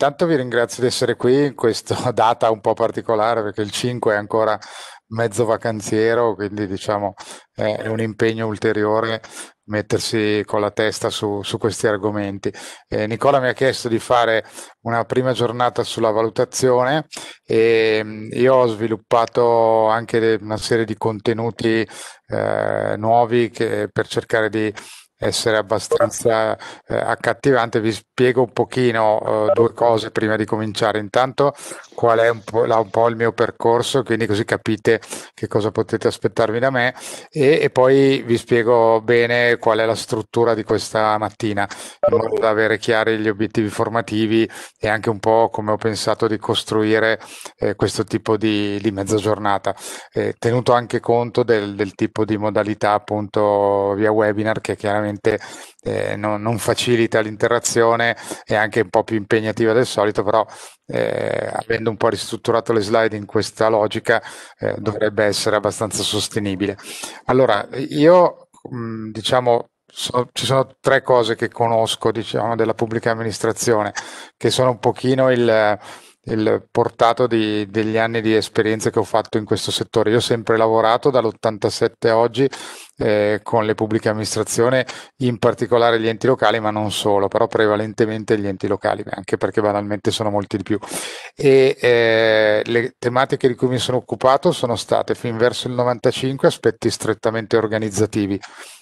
Intanto vi ringrazio di essere qui in questa data un po' particolare perché il 5 è ancora mezzo vacanziero, quindi diciamo è un impegno ulteriore mettersi con la testa su, su questi argomenti. Eh, Nicola mi ha chiesto di fare una prima giornata sulla valutazione e mm, io ho sviluppato anche una serie di contenuti eh, nuovi che, per cercare di essere abbastanza eh, accattivante, vi spiego un pochino eh, due cose prima di cominciare. Intanto qual è un po', là, un po', il mio percorso, quindi così capite che cosa potete aspettarvi da me e, e, poi vi spiego bene qual è la struttura di questa mattina, in modo da avere chiari gli obiettivi formativi e anche un po' come ho pensato di costruire eh, questo tipo di, di mezza giornata, eh, tenuto anche conto del, del tipo di modalità appunto via webinar che chiaramente sicuramente eh, non, non, facilita l'interazione, è anche un po' più impegnativa del solito, però eh, avendo un po' ristrutturato le slide in questa logica eh, dovrebbe essere abbastanza sostenibile. Allora, io mh, mm, diciamo So, ci sono tre cose che conosco diciamo, della pubblica amministrazione che sono un pochino il, il portato di, degli anni di esperienza che ho fatto in questo settore. Io ho sempre lavorato dall'87 a oggi eh, con le pubbliche amministrazioni, in particolare gli enti locali, ma non solo, però prevalentemente gli enti locali, anche perché banalmente sono molti di più. E eh, le tematiche di cui mi sono occupato sono state fin verso il 95 aspetti strettamente organizzativi.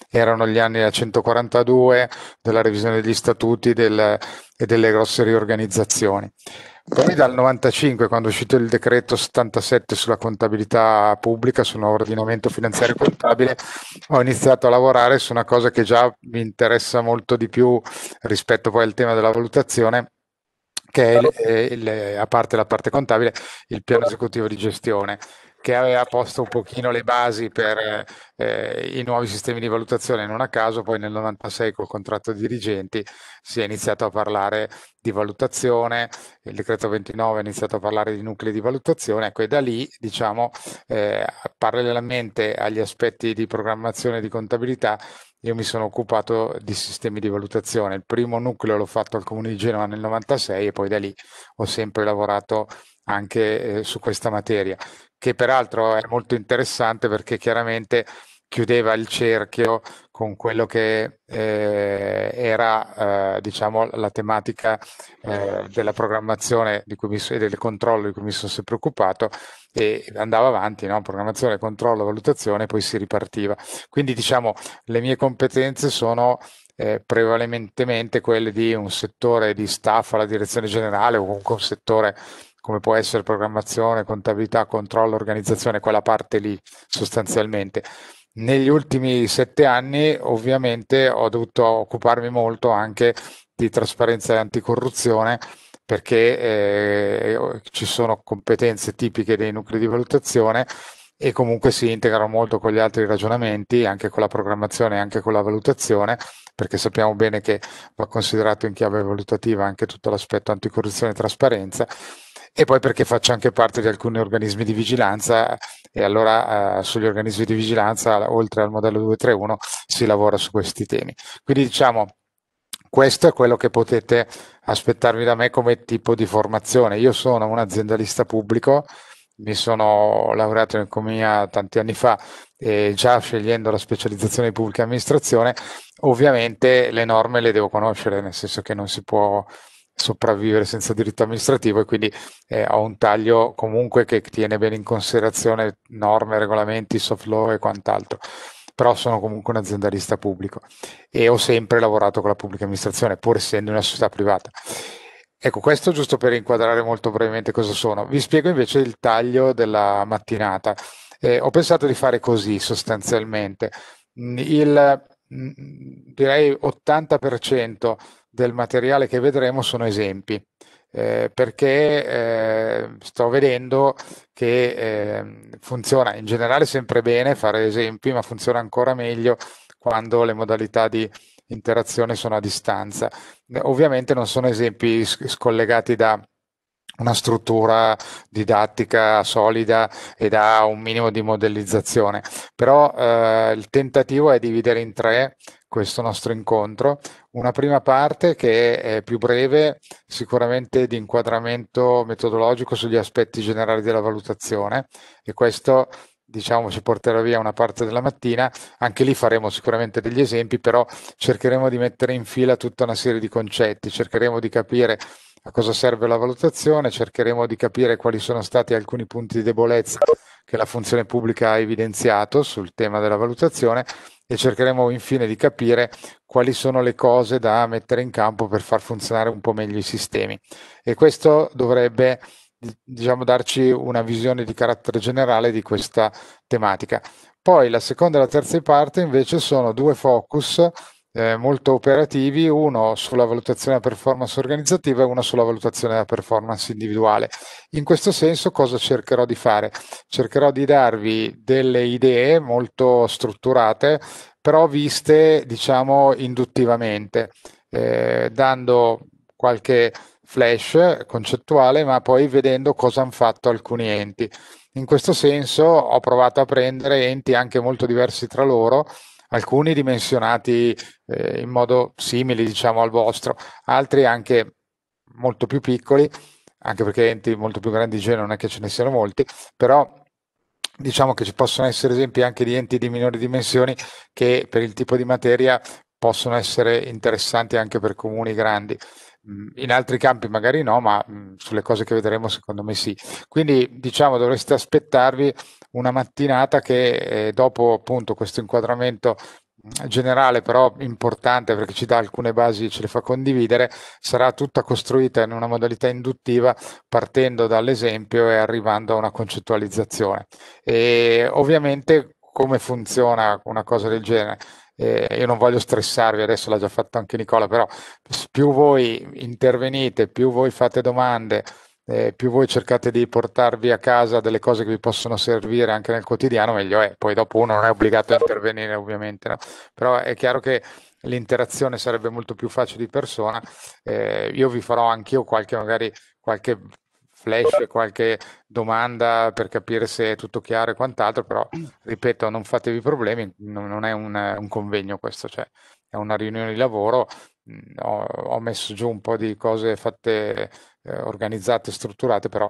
Erano gli anni 142 della revisione degli statuti del, e delle grosse riorganizzazioni. Poi dal 95, quando è uscito il decreto 77 sulla contabilità pubblica, sull'ordinamento finanziario e contabile, ho iniziato a lavorare su una cosa che già mi interessa molto di più rispetto poi al tema della valutazione, che è, il, eh, il, eh, a parte la parte contabile, il piano esecutivo di gestione che aveva posto un pochino le basi per eh, i nuovi sistemi di valutazione. Non a caso poi nel 96 col contratto di dirigenti si è iniziato a parlare di valutazione, il decreto 29 ha iniziato a parlare di nuclei di valutazione, ecco e da lì diciamo eh, parallelamente agli aspetti di programmazione e di contabilità io mi sono occupato di sistemi di valutazione. Il primo nucleo l'ho fatto al Comune di Genova nel 96 e poi da lì ho sempre lavorato anche eh, su questa materia che peraltro è molto interessante perché chiaramente chiudeva il cerchio con quello che eh, era eh, diciamo, la tematica eh, della programmazione so, e del controllo di cui mi sono sempre occupato e andava avanti, no? programmazione, controllo, valutazione, e poi si ripartiva. Quindi diciamo le mie competenze sono eh, prevalentemente quelle di un settore di staff alla direzione generale o comunque un settore come può essere programmazione, contabilità, controllo, organizzazione, quella parte lì sostanzialmente. Negli ultimi sette anni ovviamente ho dovuto occuparmi molto anche di trasparenza e anticorruzione perché eh, ci sono competenze tipiche dei nuclei di valutazione e comunque si integrano molto con gli altri ragionamenti, anche con la programmazione e anche con la valutazione, perché sappiamo bene che va considerato in chiave valutativa anche tutto l'aspetto anticorruzione e trasparenza e poi perché faccio anche parte di alcuni organismi di vigilanza e allora eh, sugli organismi di vigilanza, oltre al modello 231, si lavora su questi temi. Quindi diciamo, questo è quello che potete aspettarvi da me come tipo di formazione. Io sono un aziendalista pubblico, mi sono laureato in economia tanti anni fa e già scegliendo la specializzazione di pubblica amministrazione, ovviamente le norme le devo conoscere, nel senso che non si può sopravvivere senza diritto amministrativo e quindi eh, ho un taglio comunque che tiene bene in considerazione norme, regolamenti, soft law e quant'altro però sono comunque un aziendalista pubblico e ho sempre lavorato con la pubblica amministrazione, pur essendo una società privata. Ecco, questo giusto per inquadrare molto brevemente cosa sono. Vi spiego invece il taglio della mattinata. Eh, ho pensato di fare così sostanzialmente. Il mm, direi 80% del materiale che vedremo sono esempi, eh, perché eh, sto vedendo che eh, funziona in generale sempre bene fare esempi, ma funziona ancora meglio quando le modalità di interazione sono a distanza. Eh, ovviamente non sono esempi scollegati da una struttura didattica solida e da un minimo di modellizzazione, però eh, il tentativo è dividere in tre questo nostro incontro. Una prima parte che è più breve, sicuramente di inquadramento metodologico sugli aspetti generali della valutazione e questo diciamo ci porterà via una parte della mattina, anche lì faremo sicuramente degli esempi, però cercheremo di mettere in fila tutta una serie di concetti, cercheremo di capire a cosa serve la valutazione, cercheremo di capire quali sono stati alcuni punti di debolezza che la funzione pubblica ha evidenziato sul tema della valutazione e cercheremo infine di capire quali sono le cose da mettere in campo per far funzionare un po' meglio i sistemi. E questo dovrebbe diciamo, darci una visione di carattere generale di questa tematica. Poi la seconda e la terza parte invece sono due focus eh, molto operativi, uno sulla valutazione della performance organizzativa e uno sulla valutazione della performance individuale. In questo senso cosa cercherò di fare? Cercherò di darvi delle idee molto strutturate, però viste diciamo induttivamente, eh, dando qualche flash concettuale, ma poi vedendo cosa hanno fatto alcuni enti. In questo senso ho provato a prendere enti anche molto diversi tra loro alcuni dimensionati eh, in modo simile diciamo, al vostro, altri anche molto più piccoli, anche perché enti molto più grandi di genere non è che ce ne siano molti, però diciamo che ci possono essere esempi anche di enti di minori dimensioni che per il tipo di materia possono essere interessanti anche per comuni grandi. Mm-hmm. in altri campi magari no, ma mh, mm, sulle cose che vedremo secondo me sì. Quindi diciamo dovreste aspettarvi una mattinata che eh, dopo appunto questo inquadramento mm, generale però importante perché ci dà alcune basi e ce le fa condividere sarà tutta costruita in una modalità induttiva partendo dall'esempio e arrivando a una concettualizzazione e ovviamente come funziona una cosa del genere eh, io non voglio stressarvi, adesso l'ha già fatto anche Nicola, però più voi intervenite, più voi fate domande, eh, più voi cercate di portarvi a casa delle cose che vi possono servire anche nel quotidiano, meglio è. Poi dopo uno non è obbligato a intervenire, ovviamente, no? però è chiaro che l'interazione sarebbe molto più facile di persona. Eh, io vi farò anch'io qualche magari qualche flash, qualche domanda per capire se è tutto chiaro e quant'altro, però ripeto, non fatevi problemi, non, è un, un convegno questo, cioè è una riunione di lavoro, mm, ho, ho, messo giù un po' di cose fatte, eh, organizzate, strutturate, però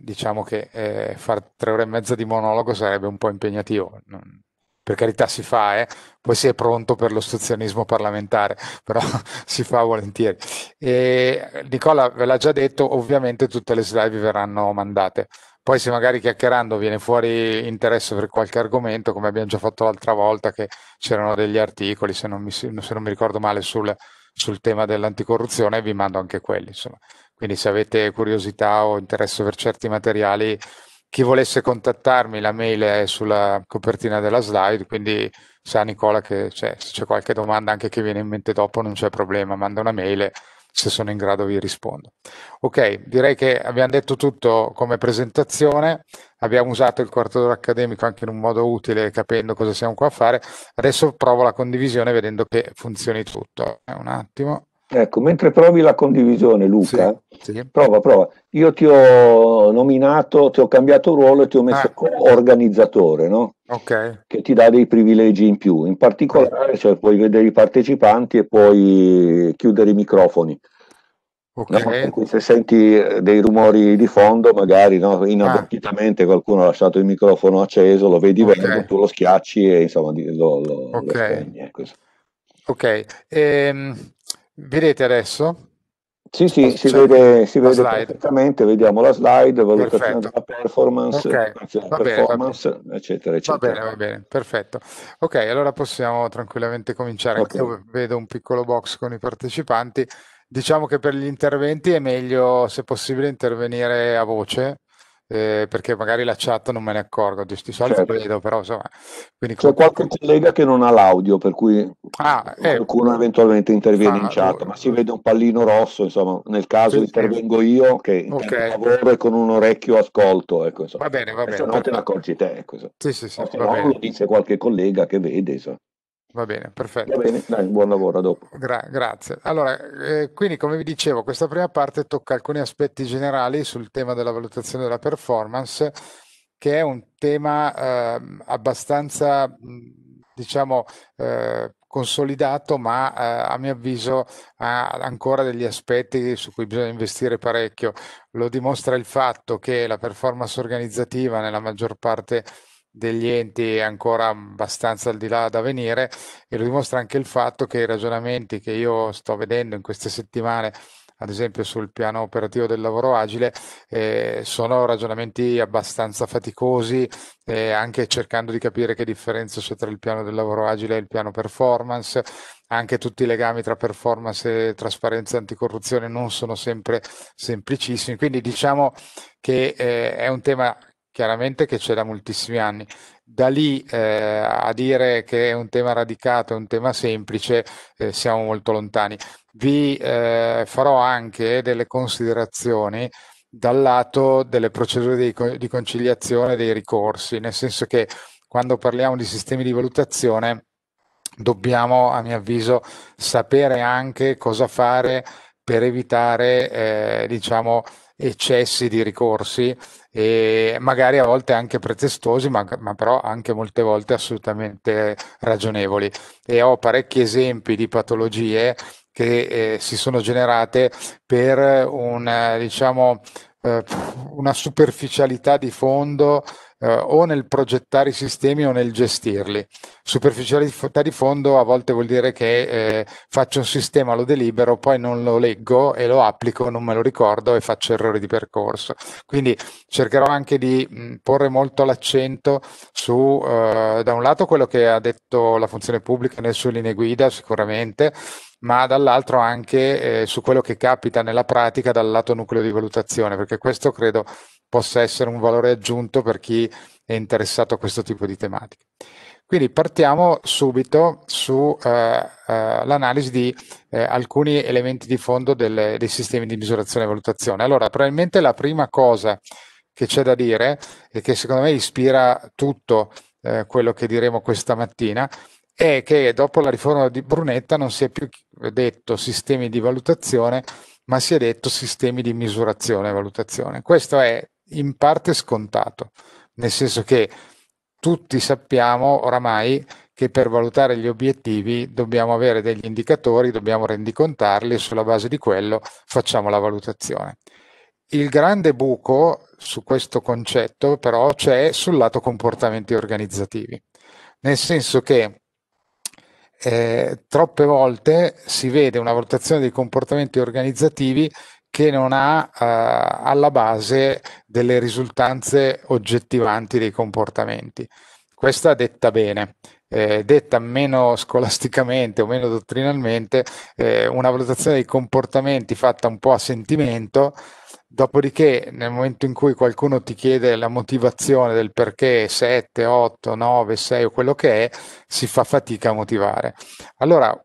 diciamo che eh, fare tre ore e mezza di monologo sarebbe un po' impegnativo. Non, per carità si fa, eh? poi si è pronto per l'ostruzionismo parlamentare, però si fa volentieri. E Nicola ve l'ha già detto, ovviamente tutte le slide vi verranno mandate. Poi se magari chiacchierando viene fuori interesse per qualche argomento, come abbiamo già fatto l'altra volta, che c'erano degli articoli, se non mi, se non mi ricordo male, sul, sul tema dell'anticorruzione, vi mando anche quelli. Insomma. Quindi se avete curiosità o interesse per certi materiali, chi volesse contattarmi, la mail è sulla copertina della slide, quindi sa Nicola che cioè, se c'è qualche domanda anche che viene in mente dopo non c'è problema, manda una mail e se sono in grado vi rispondo. Ok, direi che abbiamo detto tutto come presentazione, abbiamo usato il quarto d'ora accademico anche in un modo utile, capendo cosa siamo qua a fare. Adesso provo la condivisione vedendo che funzioni tutto. Un attimo. Ecco, mentre provi la condivisione, Luca, sì, sì. prova, prova. Io ti ho nominato, ti ho cambiato ruolo e ti ho messo ah. organizzatore, no? Ok. Che ti dà dei privilegi in più. In particolare, cioè, puoi vedere i partecipanti e puoi chiudere i microfoni. Okay. No, se senti eh, dei rumori di fondo, magari no, inavvertitamente ah. qualcuno ha lasciato il microfono acceso, lo vedi okay. bene, tu lo schiacci e insomma lo, lo, okay. lo spegni. Ecco. Ok. Ehm, Vedete adesso? Sì, sì, si vede, si vede perfettamente, vediamo la slide, valutazione perfetto. della performance, okay. anzi, performance bene, eccetera, eccetera. Va bene, va bene, perfetto. Ok, allora possiamo tranquillamente cominciare. Okay. Io vedo un piccolo box con i partecipanti. Diciamo che per gli interventi è meglio, se possibile, intervenire a voce, eh, perché magari la chat non me ne accorgo, giusti soldi certo. vedo, però insomma... Quindi... C'è qualche collega che non ha l'audio, per cui ah, eh. qualcuno eh, eventualmente interviene ah, in chat, ma si vede un pallino rosso, insomma, nel caso sì, intervengo sì. io che okay. lavoro e con un orecchio ascolto, ecco, insomma. Va bene, va bene. Se no te ne accorgi te, ecco, insomma. Sì, sì, sì, va no, bene. lo dice qualche collega che vede, insomma. Va bene, perfetto. Va bene, dai, buon lavoro, a dopo. Gra- grazie. Allora, eh, quindi come vi dicevo, questa prima parte tocca alcuni aspetti generali sul tema della valutazione della performance, che è un tema eh, abbastanza, diciamo, eh, consolidato, ma eh, a mio avviso ha ancora degli aspetti su cui bisogna investire parecchio. Lo dimostra il fatto che la performance organizzativa nella maggior parte degli enti è ancora abbastanza al di là da venire e lo dimostra anche il fatto che i ragionamenti che io sto vedendo in queste settimane ad esempio sul piano operativo del lavoro agile, eh, sono ragionamenti abbastanza faticosi, eh, anche cercando di capire che differenza c'è tra il piano del lavoro agile e il piano performance, anche tutti i legami tra performance e trasparenza e anticorruzione non sono sempre semplicissimi, quindi diciamo che eh, è un tema chiaramente che c'è da moltissimi anni. Da lì eh, a dire che è un tema radicato, è un tema semplice, eh, siamo molto lontani. Vi eh, farò anche delle considerazioni dal lato delle procedure di, di conciliazione dei ricorsi, nel senso che quando parliamo di sistemi di valutazione dobbiamo, a mio avviso, sapere anche cosa fare per evitare, eh, diciamo, eccessi di ricorsi, magari a volte anche pretestosi, ma, ma, però anche molte volte assolutamente ragionevoli. E ho parecchi esempi di patologie che eh, si sono generate per una, diciamo, eh, una superficialità di fondo eh, o nel progettare i sistemi o nel gestirli. Superficialità di fondo a volte vuol dire che eh, faccio un sistema, lo delibero, poi non lo leggo e lo applico, non me lo ricordo e faccio errori di percorso. Quindi cercherò anche di mh, porre molto l'accento su, eh, da un lato, quello che ha detto la funzione pubblica nelle sue linee guida, sicuramente, ma dall'altro anche eh, su quello che capita nella pratica dal lato nucleo di valutazione, perché questo credo possa essere un valore aggiunto per chi è interessato a questo tipo di tematiche. Quindi partiamo subito sull'analisi eh, eh, di eh, alcuni elementi di fondo del, dei sistemi di misurazione e valutazione. Allora, probabilmente la prima cosa che c'è da dire e che secondo me ispira tutto eh, quello che diremo questa mattina è che dopo la riforma di Brunetta non si è più detto sistemi di valutazione, ma si è detto sistemi di misurazione e valutazione. Questo è in parte scontato, nel senso che tutti sappiamo oramai che per valutare gli obiettivi dobbiamo avere degli indicatori, dobbiamo rendicontarli e sulla base di quello facciamo la valutazione. Il grande buco su questo concetto però c'è sul lato comportamenti organizzativi, nel senso che eh, troppe volte si vede una valutazione dei comportamenti organizzativi che non ha eh, alla base delle risultanze oggettivanti dei comportamenti. Questa detta bene, eh, detta meno scolasticamente o meno dottrinalmente, eh, una valutazione dei comportamenti fatta un po' a sentimento, dopodiché nel momento in cui qualcuno ti chiede la motivazione del perché 7, 8, 9, 6 o quello che è, si fa fatica a motivare. Allora,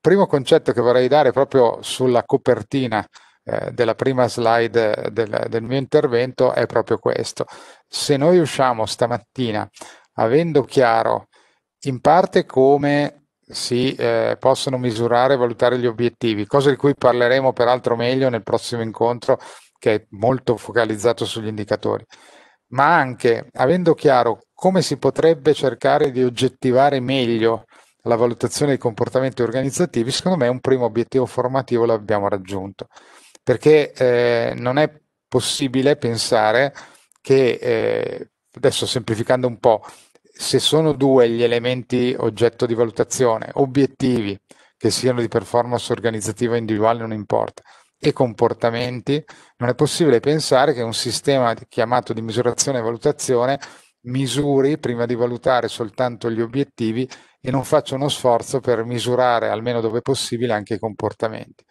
primo concetto che vorrei dare proprio sulla copertina eh, della prima slide del, del mio intervento è proprio questo. Se noi usciamo stamattina avendo chiaro in parte come si eh, possono misurare e valutare gli obiettivi, cosa di cui parleremo peraltro meglio nel prossimo incontro che è molto focalizzato sugli indicatori, ma anche avendo chiaro come si potrebbe cercare di oggettivare meglio la valutazione dei comportamenti organizzativi, secondo me un primo obiettivo formativo l'abbiamo raggiunto perché eh, non è possibile pensare che, eh, adesso semplificando un po', se sono due gli elementi oggetto di valutazione, obiettivi, che siano di performance organizzativa o individuale, non importa, e comportamenti, non è possibile pensare che un sistema chiamato di misurazione e valutazione misuri prima di valutare soltanto gli obiettivi e non faccia uno sforzo per misurare, almeno dove possibile, anche i comportamenti.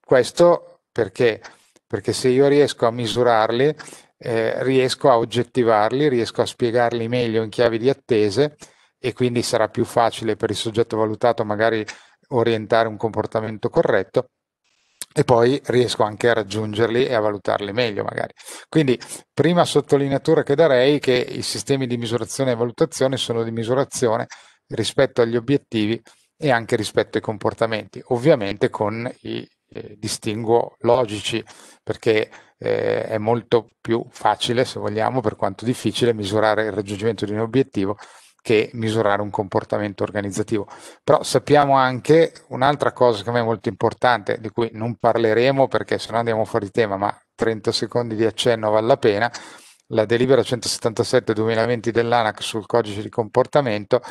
Questo perché? Perché se io riesco a misurarli, eh, riesco a oggettivarli, riesco a spiegarli meglio in chiavi di attese e quindi sarà più facile per il soggetto valutato magari orientare un comportamento corretto e poi riesco anche a raggiungerli e a valutarli meglio magari. Quindi prima sottolineatura che darei che i sistemi di misurazione e valutazione sono di misurazione rispetto agli obiettivi e anche rispetto ai comportamenti, ovviamente con i eh, distinguo logici, perché eh, è molto più facile, se vogliamo, per quanto difficile, misurare il raggiungimento di un obiettivo che misurare un comportamento organizzativo. Però sappiamo anche un'altra cosa che a me è molto importante, di cui non parleremo perché sennò andiamo fuori tema, ma 30 secondi di accenno vale la pena, la delibera 177-2020 dell'ANAC sul codice di comportamento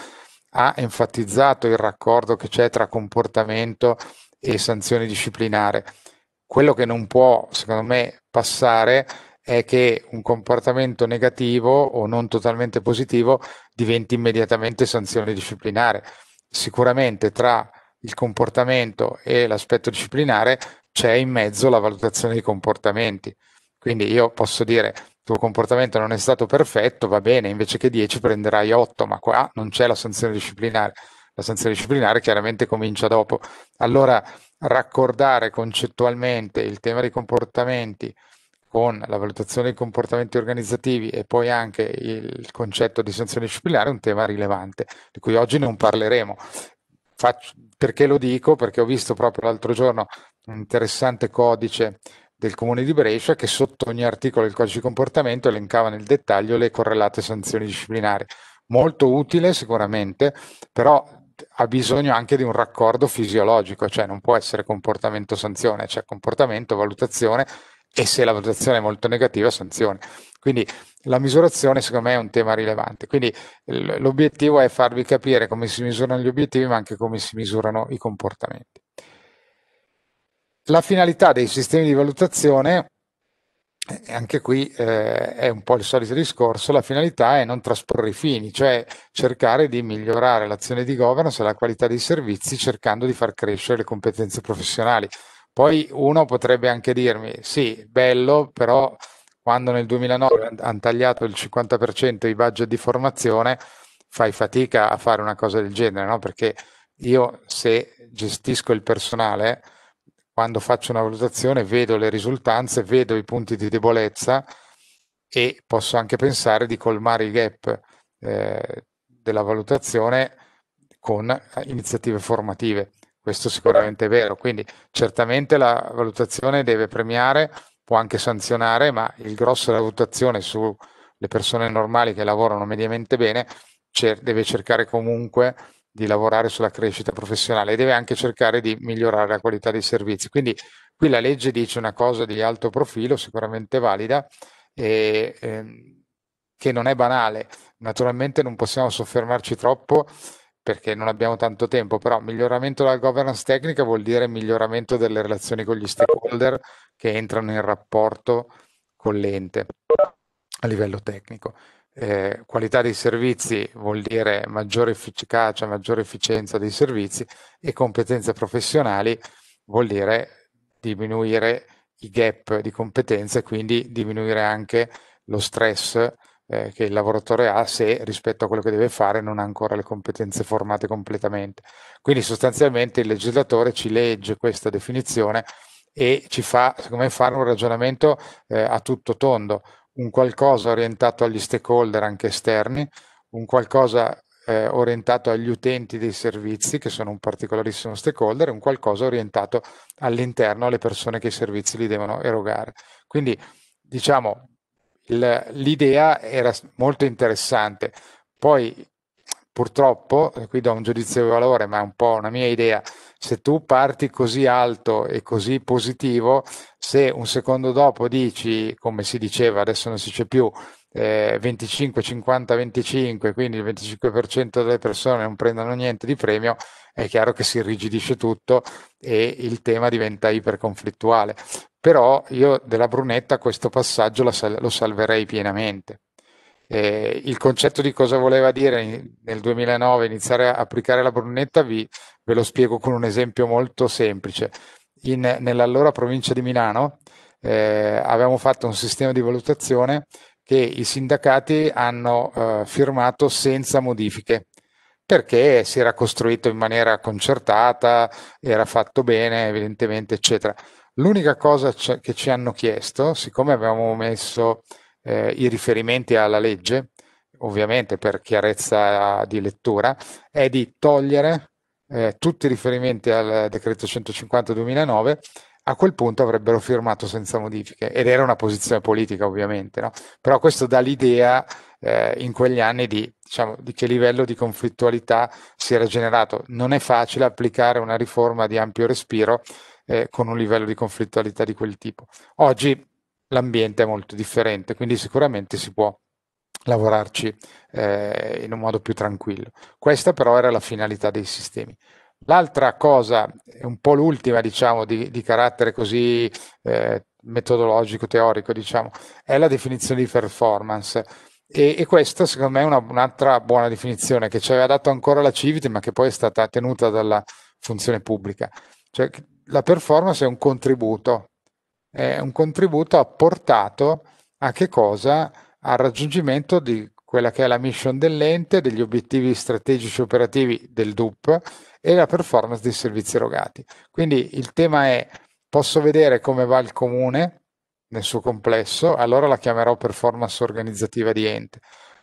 ha enfatizzato il raccordo che c'è tra comportamento e sanzioni disciplinari. Quello che non può, secondo me, passare è che un comportamento negativo o non totalmente positivo diventi immediatamente sanzione disciplinare. Sicuramente tra il comportamento e l'aspetto disciplinare c'è in mezzo la valutazione dei comportamenti. Quindi io posso dire il tuo comportamento non è stato perfetto, va bene, invece che 10 prenderai 8, ma qua non c'è la sanzione disciplinare la sanzione disciplinare chiaramente comincia dopo. Allora raccordare concettualmente il tema dei comportamenti con la valutazione dei comportamenti organizzativi e poi anche il concetto di sanzione disciplinare è un tema rilevante, di cui oggi non parleremo. Faccio, perché lo dico? Perché ho visto proprio l'altro giorno un interessante codice del comune di Brescia che sotto ogni articolo del codice di comportamento elencava nel dettaglio le correlate sanzioni disciplinari molto utile sicuramente, però ha bisogno anche di un raccordo fisiologico, cioè non può essere comportamento sanzione, c'è cioè comportamento, valutazione e se la valutazione è molto negativa, sanzione. Quindi la misurazione secondo me è un tema rilevante. Quindi l'obiettivo è farvi capire come si misurano gli obiettivi, ma anche come si misurano i comportamenti. La finalità dei sistemi di valutazione eh, anche qui eh, è un po' il solito discorso, la finalità è non trasporre i fini, cioè cercare di migliorare l'azione di governance e la qualità dei servizi cercando di far crescere le competenze professionali. Poi uno potrebbe anche dirmi, sì, bello, però quando nel 2009 hanno tagliato il 50% i budget di formazione, fai fatica a fare una cosa del genere, no? perché io se gestisco il personale quando faccio una valutazione vedo le risultanze, vedo i punti di debolezza e posso anche pensare di colmare i gap eh, della valutazione con iniziative formative. Questo sicuramente è vero, quindi certamente la valutazione deve premiare, può anche sanzionare, ma il grosso della valutazione sulle persone normali che lavorano mediamente bene cer- deve cercare comunque di lavorare sulla crescita professionale e deve anche cercare di migliorare la qualità dei servizi. Quindi qui la legge dice una cosa di alto profilo, sicuramente valida, e, ehm, che non è banale. Naturalmente non possiamo soffermarci troppo perché non abbiamo tanto tempo, però miglioramento della governance tecnica vuol dire miglioramento delle relazioni con gli stakeholder che entrano in rapporto con l'ente a livello tecnico eh, qualità dei servizi vuol dire maggiore efficacia, maggiore efficienza dei servizi e competenze professionali vuol dire diminuire i gap di competenze, quindi diminuire anche lo stress eh, che il lavoratore ha se rispetto a quello che deve fare non ha ancora le competenze formate completamente. Quindi sostanzialmente il legislatore ci legge questa definizione e ci fa, secondo me, fare un ragionamento eh, a tutto tondo, un qualcosa orientato agli stakeholder anche esterni, un qualcosa eh, orientato agli utenti dei servizi, che sono un particolarissimo stakeholder, e un qualcosa orientato all'interno alle persone che i servizi li devono erogare. Quindi, diciamo, l'idea era molto interessante. Poi, purtroppo, eh, qui do un giudizio di valore, ma è un po' una mia idea, se tu parti così alto e così positivo, se un secondo dopo dici, come si diceva, adesso non si dice più, eh, 25, 50, 25, quindi il 25% delle persone non prendono niente di premio, è chiaro che si irrigidisce tutto e il tema diventa iperconflittuale. Però io della Brunetta questo passaggio lo salverei pienamente. Eh, il concetto di cosa voleva dire nel 2009 iniziare a applicare la Brunetta vi, ve lo spiego con un esempio molto semplice. In, nell'allora provincia di Milano eh, avevamo fatto un sistema di valutazione che i sindacati hanno eh, firmato senza modifiche perché si era costruito in maniera concertata, era fatto bene evidentemente eccetera. L'unica cosa che ci hanno chiesto, siccome avevamo messo eh, i riferimenti alla legge, ovviamente per chiarezza di lettura, è di togliere eh, tutti i riferimenti al decreto 150-2009, a quel punto avrebbero firmato senza modifiche ed era una posizione politica ovviamente, no? però questo dà l'idea eh, in quegli anni di, diciamo, di che livello di conflittualità si era generato. Non è facile applicare una riforma di ampio respiro eh, con un livello di conflittualità di quel tipo. Oggi l'ambiente è molto differente, quindi sicuramente si può lavorarci eh, in un modo più tranquillo. Questa però era la finalità dei sistemi. L'altra cosa, un po' l'ultima diciamo di, di carattere così eh, metodologico, teorico diciamo, è la definizione di performance. E, e, questa secondo me è una, un'altra buona definizione che ci aveva dato ancora la Civit ma che poi è stata tenuta dalla funzione pubblica. Cioè, la performance è un contributo è un contributo ha portato a che cosa? Al raggiungimento di quella che è la mission dell'ente, degli obiettivi strategici operativi del DUP e la performance dei servizi erogati. Quindi il tema è posso vedere come va il comune nel suo complesso, allora la chiamerò performance organizzativa di ente.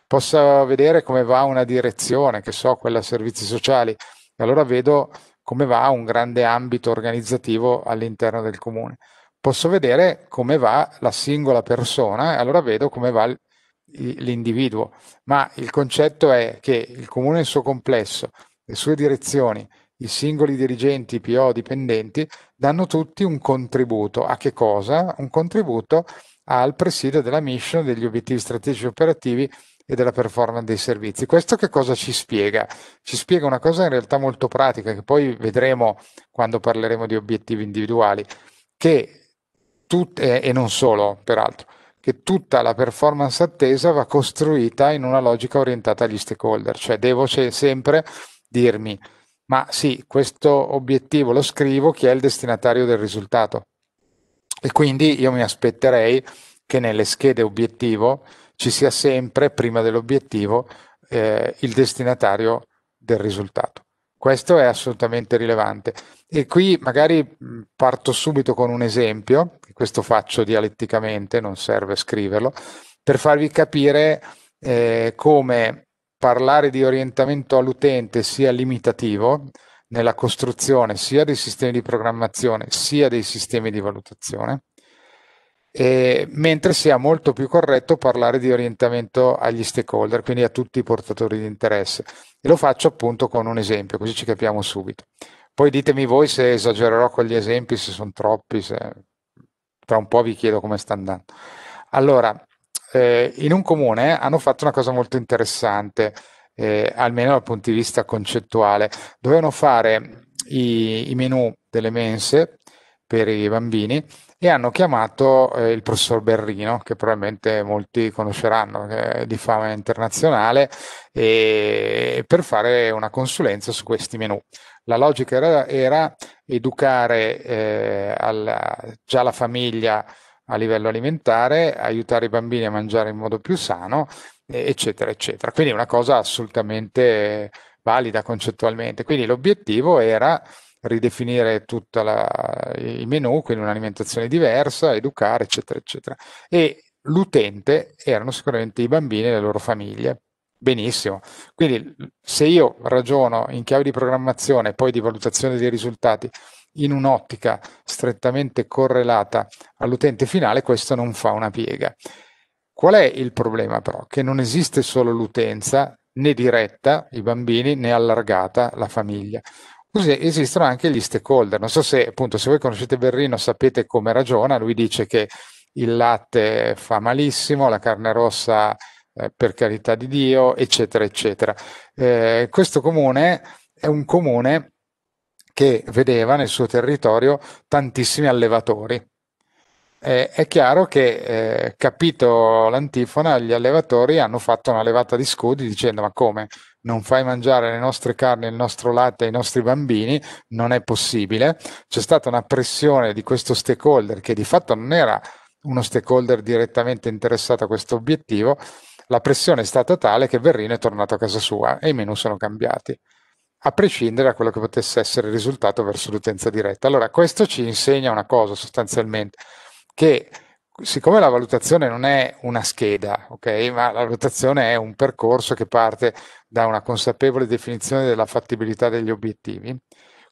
Posso vedere come va una direzione, che so, quella servizi sociali, allora vedo come va un grande ambito organizzativo all'interno del comune posso vedere come va la singola persona, allora vedo come va l'individuo. Ma il concetto è che il comune nel suo complesso, le sue direzioni, i singoli dirigenti, PO, dipendenti, danno tutti un contributo. A che cosa? Un contributo al presidio della mission, degli obiettivi strategici operativi e della performance dei servizi. Questo che cosa ci spiega? Ci spiega una cosa in realtà molto pratica, che poi vedremo quando parleremo di obiettivi individuali, che tut- e, eh, e non solo peraltro, che tutta la performance attesa va costruita in una logica orientata agli stakeholder, cioè devo se- sempre dirmi, ma sì, questo obiettivo lo scrivo, chi è il destinatario del risultato? E quindi io mi aspetterei che nelle schede obiettivo ci sia sempre, prima dell'obiettivo, eh, il destinatario del risultato. Questo è assolutamente rilevante. E qui magari parto subito con un esempio, questo faccio dialetticamente, non serve scriverlo, per farvi capire eh, come parlare di orientamento all'utente sia limitativo nella costruzione sia dei sistemi di programmazione sia dei sistemi di valutazione e, mentre sia molto più corretto parlare di orientamento agli stakeholder, quindi a tutti i portatori di interesse. E lo faccio appunto con un esempio, così ci capiamo subito. Poi ditemi voi se esagererò con gli esempi, se sono troppi, se... tra un po' vi chiedo come sta andando. Allora, eh, in un comune hanno fatto una cosa molto interessante, eh, almeno dal punto di vista concettuale. Dovevano fare i, i menu delle mense per i bambini e hanno chiamato eh, il professor Berrino, che probabilmente molti conosceranno, eh, di fama internazionale, e, per fare una consulenza su questi menu. La logica era, era educare eh, alla, già la famiglia a livello alimentare, aiutare i bambini a mangiare in modo più sano, eccetera, eccetera. Quindi una cosa assolutamente valida concettualmente. Quindi l'obiettivo era ridefinire tutto il menu, quindi un'alimentazione diversa, educare, eccetera, eccetera. E l'utente erano sicuramente i bambini e le loro famiglie. Benissimo. Quindi se io ragiono in chiave di programmazione e poi di valutazione dei risultati in un'ottica strettamente correlata all'utente finale, questo non fa una piega. Qual è il problema però? Che non esiste solo l'utenza né diretta, i bambini, né allargata, la famiglia. Così esistono anche gli stakeholder. Non so se appunto se voi conoscete Berrino sapete come ragiona, lui dice che il latte fa malissimo, la carne rossa eh, per carità di Dio, eccetera, eccetera. Eh, questo comune è un comune che vedeva nel suo territorio tantissimi allevatori. Eh, è chiaro che, eh, capito l'antifona, gli allevatori hanno fatto una levata di scudi dicendo ma come? non fai mangiare le nostre carni, il nostro latte ai nostri bambini, non è possibile. C'è stata una pressione di questo stakeholder che di fatto non era uno stakeholder direttamente interessato a questo obiettivo, la pressione è stata tale che Verrino è tornato a casa sua e i menu sono cambiati, a prescindere da quello che potesse essere il risultato verso l'utenza diretta. Allora, questo ci insegna una cosa sostanzialmente, che siccome la valutazione non è una scheda, okay, ma la valutazione è un percorso che parte da una consapevole definizione della fattibilità degli obiettivi,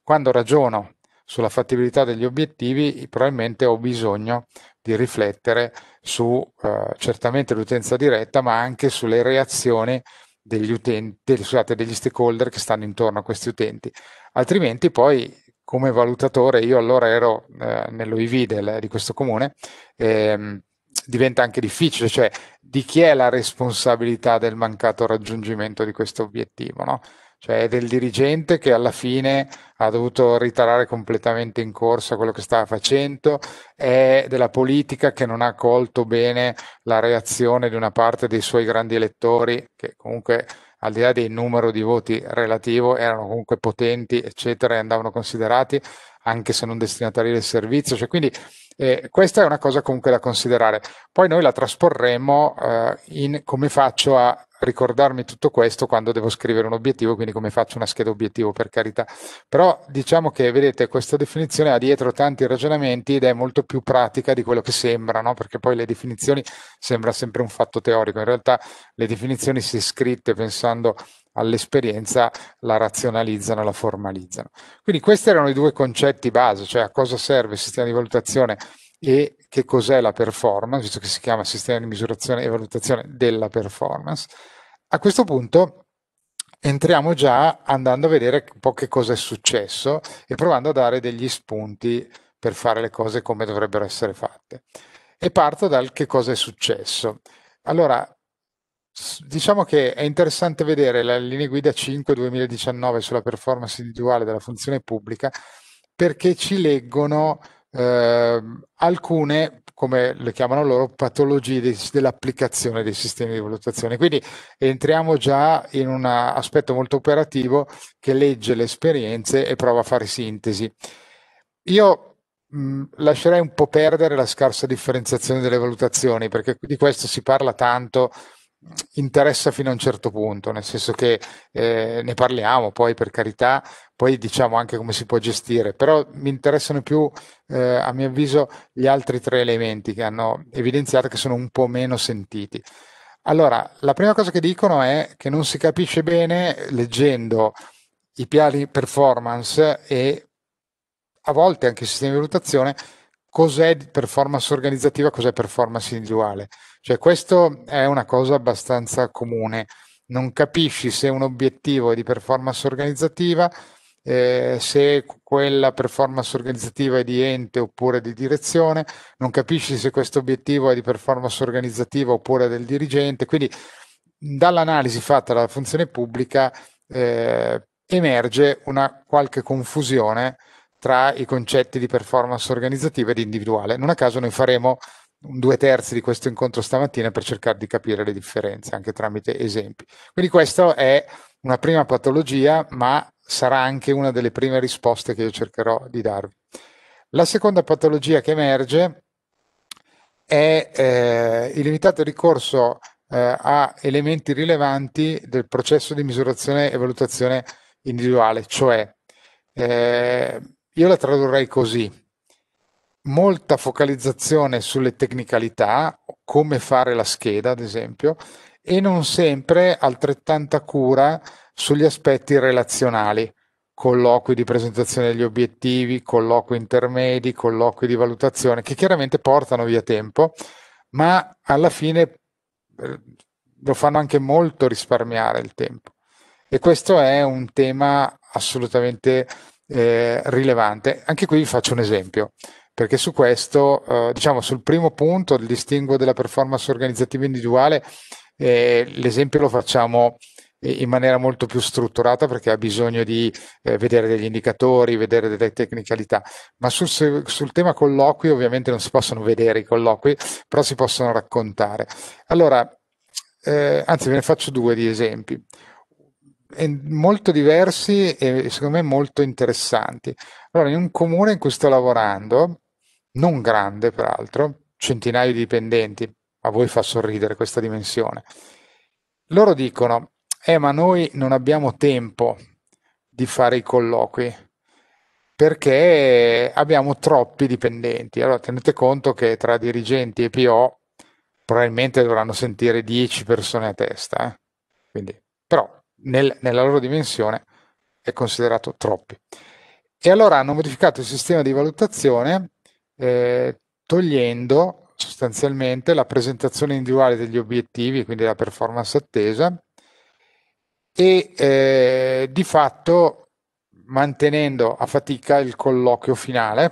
quando ragiono sulla fattibilità degli obiettivi probabilmente ho bisogno di riflettere su eh, certamente l'utenza diretta, ma anche sulle reazioni degli, utenti, scusate, degli stakeholder che stanno intorno a questi utenti, altrimenti poi come valutatore, io allora ero eh, nell'OIV del, di questo comune, ehm, diventa anche difficile, cioè di chi è la responsabilità del mancato raggiungimento di questo obiettivo, no? Cioè è del dirigente che alla fine ha dovuto ritarare completamente in corsa quello che stava facendo, è della politica che non ha colto bene la reazione di una parte dei suoi grandi elettori, che comunque al di là del numero di voti relativo, erano comunque potenti, eccetera, e andavano considerati anche se non destinatari del servizio. Cioè, quindi eh, questa è una cosa comunque da considerare. Poi noi la trasporremo eh, in come faccio a ricordarmi tutto questo quando devo scrivere un obiettivo, quindi come faccio una scheda obiettivo per carità. Però diciamo che, vedete, questa definizione ha dietro tanti ragionamenti ed è molto più pratica di quello che sembra, no? perché poi le definizioni sembra sempre un fatto teorico, in realtà le definizioni se scritte pensando all'esperienza la razionalizzano, la formalizzano. Quindi questi erano i due concetti base, cioè a cosa serve il sistema di valutazione e che cos'è la performance, visto che si chiama sistema di misurazione e valutazione della performance. A questo punto entriamo già andando a vedere un po' che cosa è successo e provando a dare degli spunti per fare le cose come dovrebbero essere fatte. E parto dal che cosa è successo. Allora, diciamo che è interessante vedere la linea guida 5 2019 sulla performance individuale della funzione pubblica perché ci leggono eh, alcune come le chiamano loro, patologie dei, dell'applicazione dei sistemi di valutazione. Quindi entriamo già in un aspetto molto operativo che legge le esperienze e prova a fare sintesi. Io mh, mm, lascerei un po' perdere la scarsa differenziazione delle valutazioni, perché di questo si parla tanto interessa fino a un certo punto, nel senso che eh, ne parliamo poi per carità, poi diciamo anche come si può gestire, però mi interessano più eh, a mio avviso gli altri tre elementi che hanno evidenziato che sono un po' meno sentiti. Allora, la prima cosa che dicono è che non si capisce bene leggendo i piani performance e a volte anche i sistemi di valutazione cos'è performance organizzativa, cos'è performance individuale. Cioè, questo è una cosa abbastanza comune. Non capisci se un obiettivo è di performance organizzativa, eh, se quella performance organizzativa è di ente oppure di direzione, non capisci se questo obiettivo è di performance organizzativa oppure del dirigente. Quindi dall'analisi fatta dalla funzione pubblica eh, emerge una qualche confusione tra i concetti di performance organizzativa ed individuale. Non a caso noi faremo un due terzi di questo incontro stamattina per cercare di capire le differenze anche tramite esempi. Quindi questa è una prima patologia, ma sarà anche una delle prime risposte che io cercherò di darvi. La seconda patologia che emerge è eh, il limitato ricorso eh, a elementi rilevanti del processo di misurazione e valutazione individuale, cioè eh, io la tradurrei così, molta focalizzazione sulle tecnicalità, come fare la scheda ad esempio, e non sempre altrettanta cura sugli aspetti relazionali, colloqui di presentazione degli obiettivi, colloqui intermedi, colloqui di valutazione, che chiaramente portano via tempo, ma alla fine eh, lo fanno anche molto risparmiare il tempo. E questo è un tema assolutamente eh, rilevante. Anche qui vi faccio un esempio perché su questo, eh, diciamo, sul primo punto, il distinguo della performance organizzativa individuale, eh, l'esempio lo facciamo in maniera molto più strutturata perché ha bisogno di eh, vedere degli indicatori, vedere delle tecnicalità, ma sul, sul, tema colloqui ovviamente non si possono vedere i colloqui, però si possono raccontare. Allora, eh, anzi ve ne faccio due di esempi molto diversi e secondo me molto interessanti. Allora, in un comune in cui sto lavorando, non grande peraltro, centinaia di dipendenti, a voi fa sorridere questa dimensione. Loro dicono, eh ma noi non abbiamo tempo di fare i colloqui perché abbiamo troppi dipendenti. Allora tenete conto che tra dirigenti e PO probabilmente dovranno sentire 10 persone a testa, eh? Quindi, però nel, nella loro dimensione è considerato troppi. E allora hanno modificato il sistema di valutazione eh, togliendo sostanzialmente la presentazione individuale degli obiettivi, quindi la performance attesa, e eh, di fatto mantenendo a fatica il colloquio finale.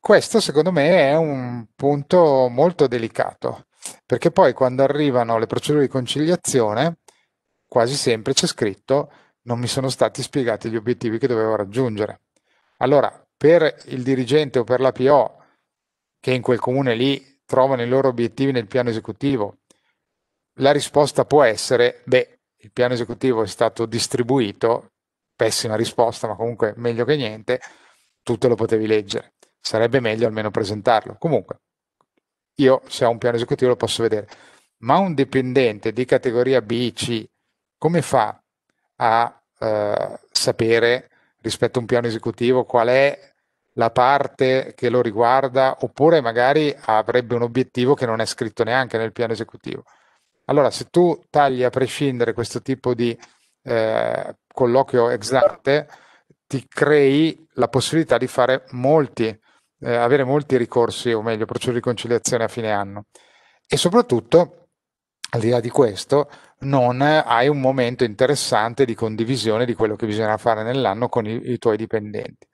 Questo secondo me è un punto molto delicato, perché poi quando arrivano le procedure di conciliazione, quasi sempre c'è scritto non mi sono stati spiegati gli obiettivi che dovevo raggiungere. Allora, per il dirigente o per la PO che in quel comune lì trovano i loro obiettivi nel piano esecutivo, la risposta può essere, beh, il piano esecutivo è stato distribuito, pessima risposta, ma comunque meglio che niente, tutto lo potevi leggere, sarebbe meglio almeno presentarlo. Comunque, io se ho un piano esecutivo lo posso vedere, ma un dipendente di categoria B, C, come fa a eh, sapere rispetto a un piano esecutivo, qual è la parte che lo riguarda, oppure magari avrebbe un obiettivo che non è scritto neanche nel piano esecutivo. Allora, se tu tagli a prescindere questo tipo di eh, colloquio ex ante, ti crei la possibilità di fare molti, eh, avere molti ricorsi, o meglio, procedure di conciliazione a fine anno. E soprattutto, al di là di questo, non hai un momento interessante di condivisione di quello che bisogna fare nell'anno con i, i tuoi dipendenti.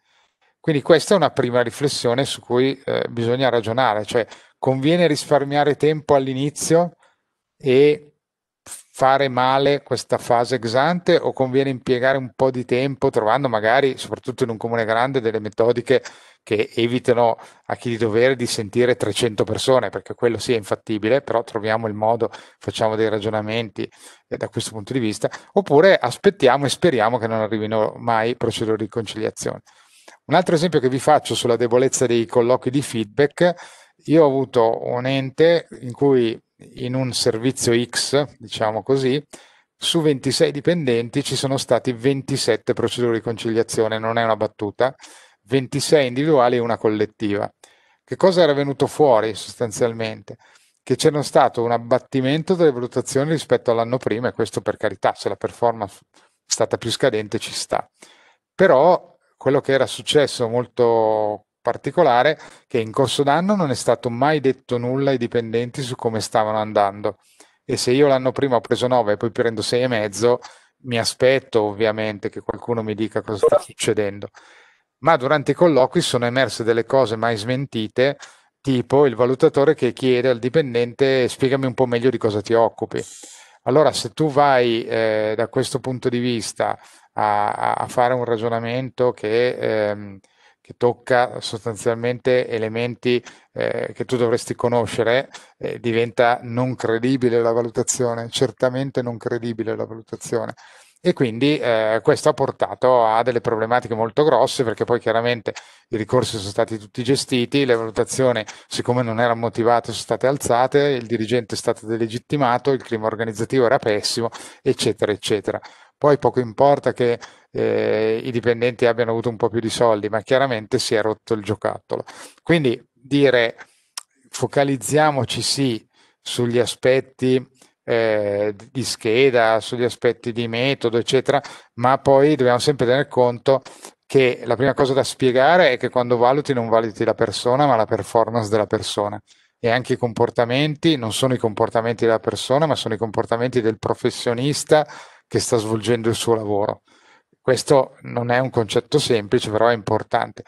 Quindi questa è una prima riflessione su cui eh, bisogna ragionare, cioè conviene risparmiare tempo all'inizio e fare male questa fase ex ante o conviene impiegare un po' di tempo trovando magari, soprattutto in un comune grande, delle metodiche che evitano a chi di dovere di sentire 300 persone, perché quello sia sì infattibile, però troviamo il modo, facciamo dei ragionamenti eh, da questo punto di vista, oppure aspettiamo e speriamo che non arrivino mai procedure di conciliazione. Un altro esempio che vi faccio sulla debolezza dei colloqui di feedback, io ho avuto un ente in cui in un servizio X, diciamo così, su 26 dipendenti ci sono stati 27 procedure di conciliazione, non è una battuta, 26 individuali e una collettiva. Che cosa era venuto fuori sostanzialmente? Che c'era stato un abbattimento delle valutazioni rispetto all'anno prima, e questo per carità, se la performance è stata più scadente ci sta. Però quello che era successo molto particolare, è che in corso d'anno non è stato mai detto nulla ai dipendenti su come stavano andando. E se io l'anno prima ho preso 9 e poi prendo 6,5, mi aspetto ovviamente che qualcuno mi dica cosa sta succedendo ma durante i colloqui sono emerse delle cose mai smentite, tipo il valutatore che chiede al dipendente spiegami un po' meglio di cosa ti occupi. Allora, se tu vai eh, da questo punto di vista a, a fare un ragionamento che, ehm, che tocca sostanzialmente elementi eh, che tu dovresti conoscere, eh, diventa non credibile la valutazione, certamente non credibile la valutazione e quindi eh, questo ha portato a delle problematiche molto grosse perché poi chiaramente i ricorsi sono stati tutti gestiti, le valutazioni siccome non erano motivate sono state alzate, il dirigente è stato delegittimato, il clima organizzativo era pessimo, eccetera, eccetera. Poi poco importa che eh, i dipendenti abbiano avuto un po' più di soldi, ma chiaramente si è rotto il giocattolo. Quindi dire focalizziamoci sì sugli aspetti eh, di scheda, sugli aspetti di metodo, eccetera, ma poi dobbiamo sempre tenere conto che la prima cosa da spiegare è che quando valuti non valuti la persona, ma la performance della persona. E anche i comportamenti non sono i comportamenti della persona, ma sono i comportamenti del professionista che sta svolgendo il suo lavoro. Questo non è un concetto semplice, però è importante.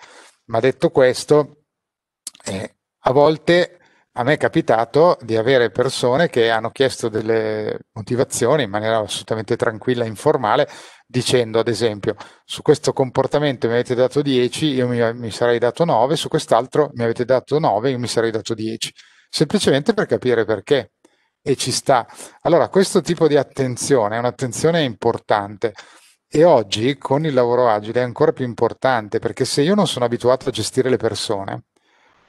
Ma detto questo, eh, a volte a me è capitato di avere persone che hanno chiesto delle motivazioni in maniera assolutamente tranquilla informale, dicendo ad esempio su questo comportamento mi avete dato 10, io mi, mi sarei dato 9, su quest'altro mi avete dato 9, io mi sarei dato 10, semplicemente per capire perché e ci sta. Allora, questo tipo di attenzione è un'attenzione importante. E oggi con il lavoro agile è ancora più importante perché se io non sono abituato a gestire le persone,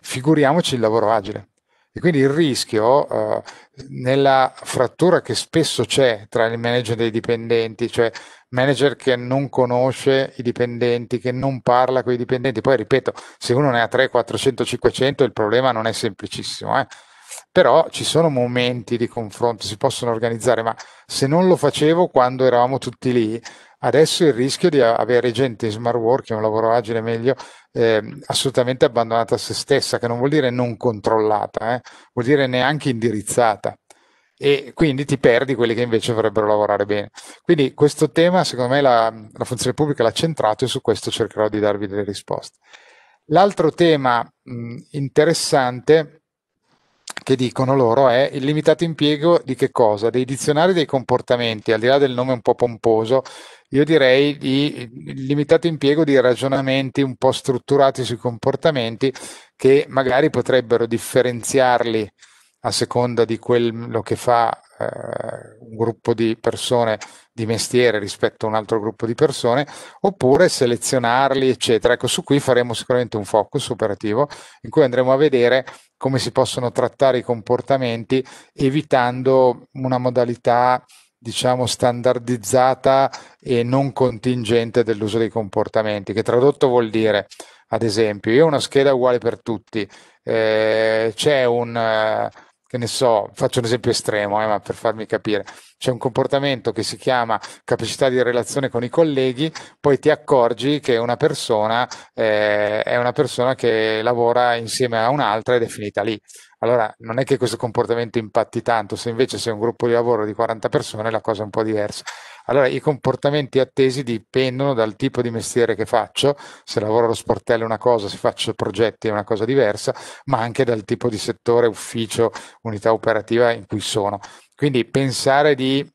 figuriamoci il lavoro agile. E quindi il rischio eh, nella frattura che spesso c'è tra il manager e i dipendenti, cioè manager che non conosce i dipendenti, che non parla con i dipendenti, poi ripeto, se uno ne ha 3, 400, 500 il problema non è semplicissimo, eh? però ci sono momenti di confronto, si possono organizzare, ma se non lo facevo quando eravamo tutti lì, Adesso il rischio di avere gente in smart work, che è un lavoro agile meglio, eh, assolutamente abbandonata a se stessa, che non vuol dire non controllata, eh, vuol dire neanche indirizzata. E quindi ti perdi quelli che invece vorrebbero lavorare bene. Quindi questo tema, secondo me, la, la funzione pubblica l'ha centrato e su questo cercherò di darvi delle risposte. L'altro tema mh, interessante che dicono loro è il limitato impiego di che cosa? Dei dizionari dei comportamenti, al di là del nome un po' pomposo, io direi di, il limitato impiego di ragionamenti un po' strutturati sui comportamenti che magari potrebbero differenziarli a seconda di quello che fa eh, un gruppo di persone di mestiere rispetto a un altro gruppo di persone, oppure selezionarli, eccetera. Ecco, su qui faremo sicuramente un focus operativo in cui andremo a vedere come si possono trattare i comportamenti evitando una modalità diciamo standardizzata e non contingente dell'uso dei comportamenti, che tradotto vuol dire, ad esempio, io ho una scheda uguale per tutti, eh, c'è un, eh, che ne so, faccio un esempio estremo, eh, ma per farmi capire, c'è un comportamento che si chiama capacità di relazione con i colleghi, poi ti accorgi che una persona eh, è una persona che lavora insieme a un'altra ed è finita lì. Allora non è che questo comportamento impatti tanto, se invece sei un gruppo di lavoro di 40 persone la cosa è un po' diversa. Allora i comportamenti attesi dipendono dal tipo di mestiere che faccio, se lavoro allo sportello è una cosa, se faccio progetti è una cosa diversa, ma anche dal tipo di settore, ufficio, unità operativa in cui sono. Quindi pensare di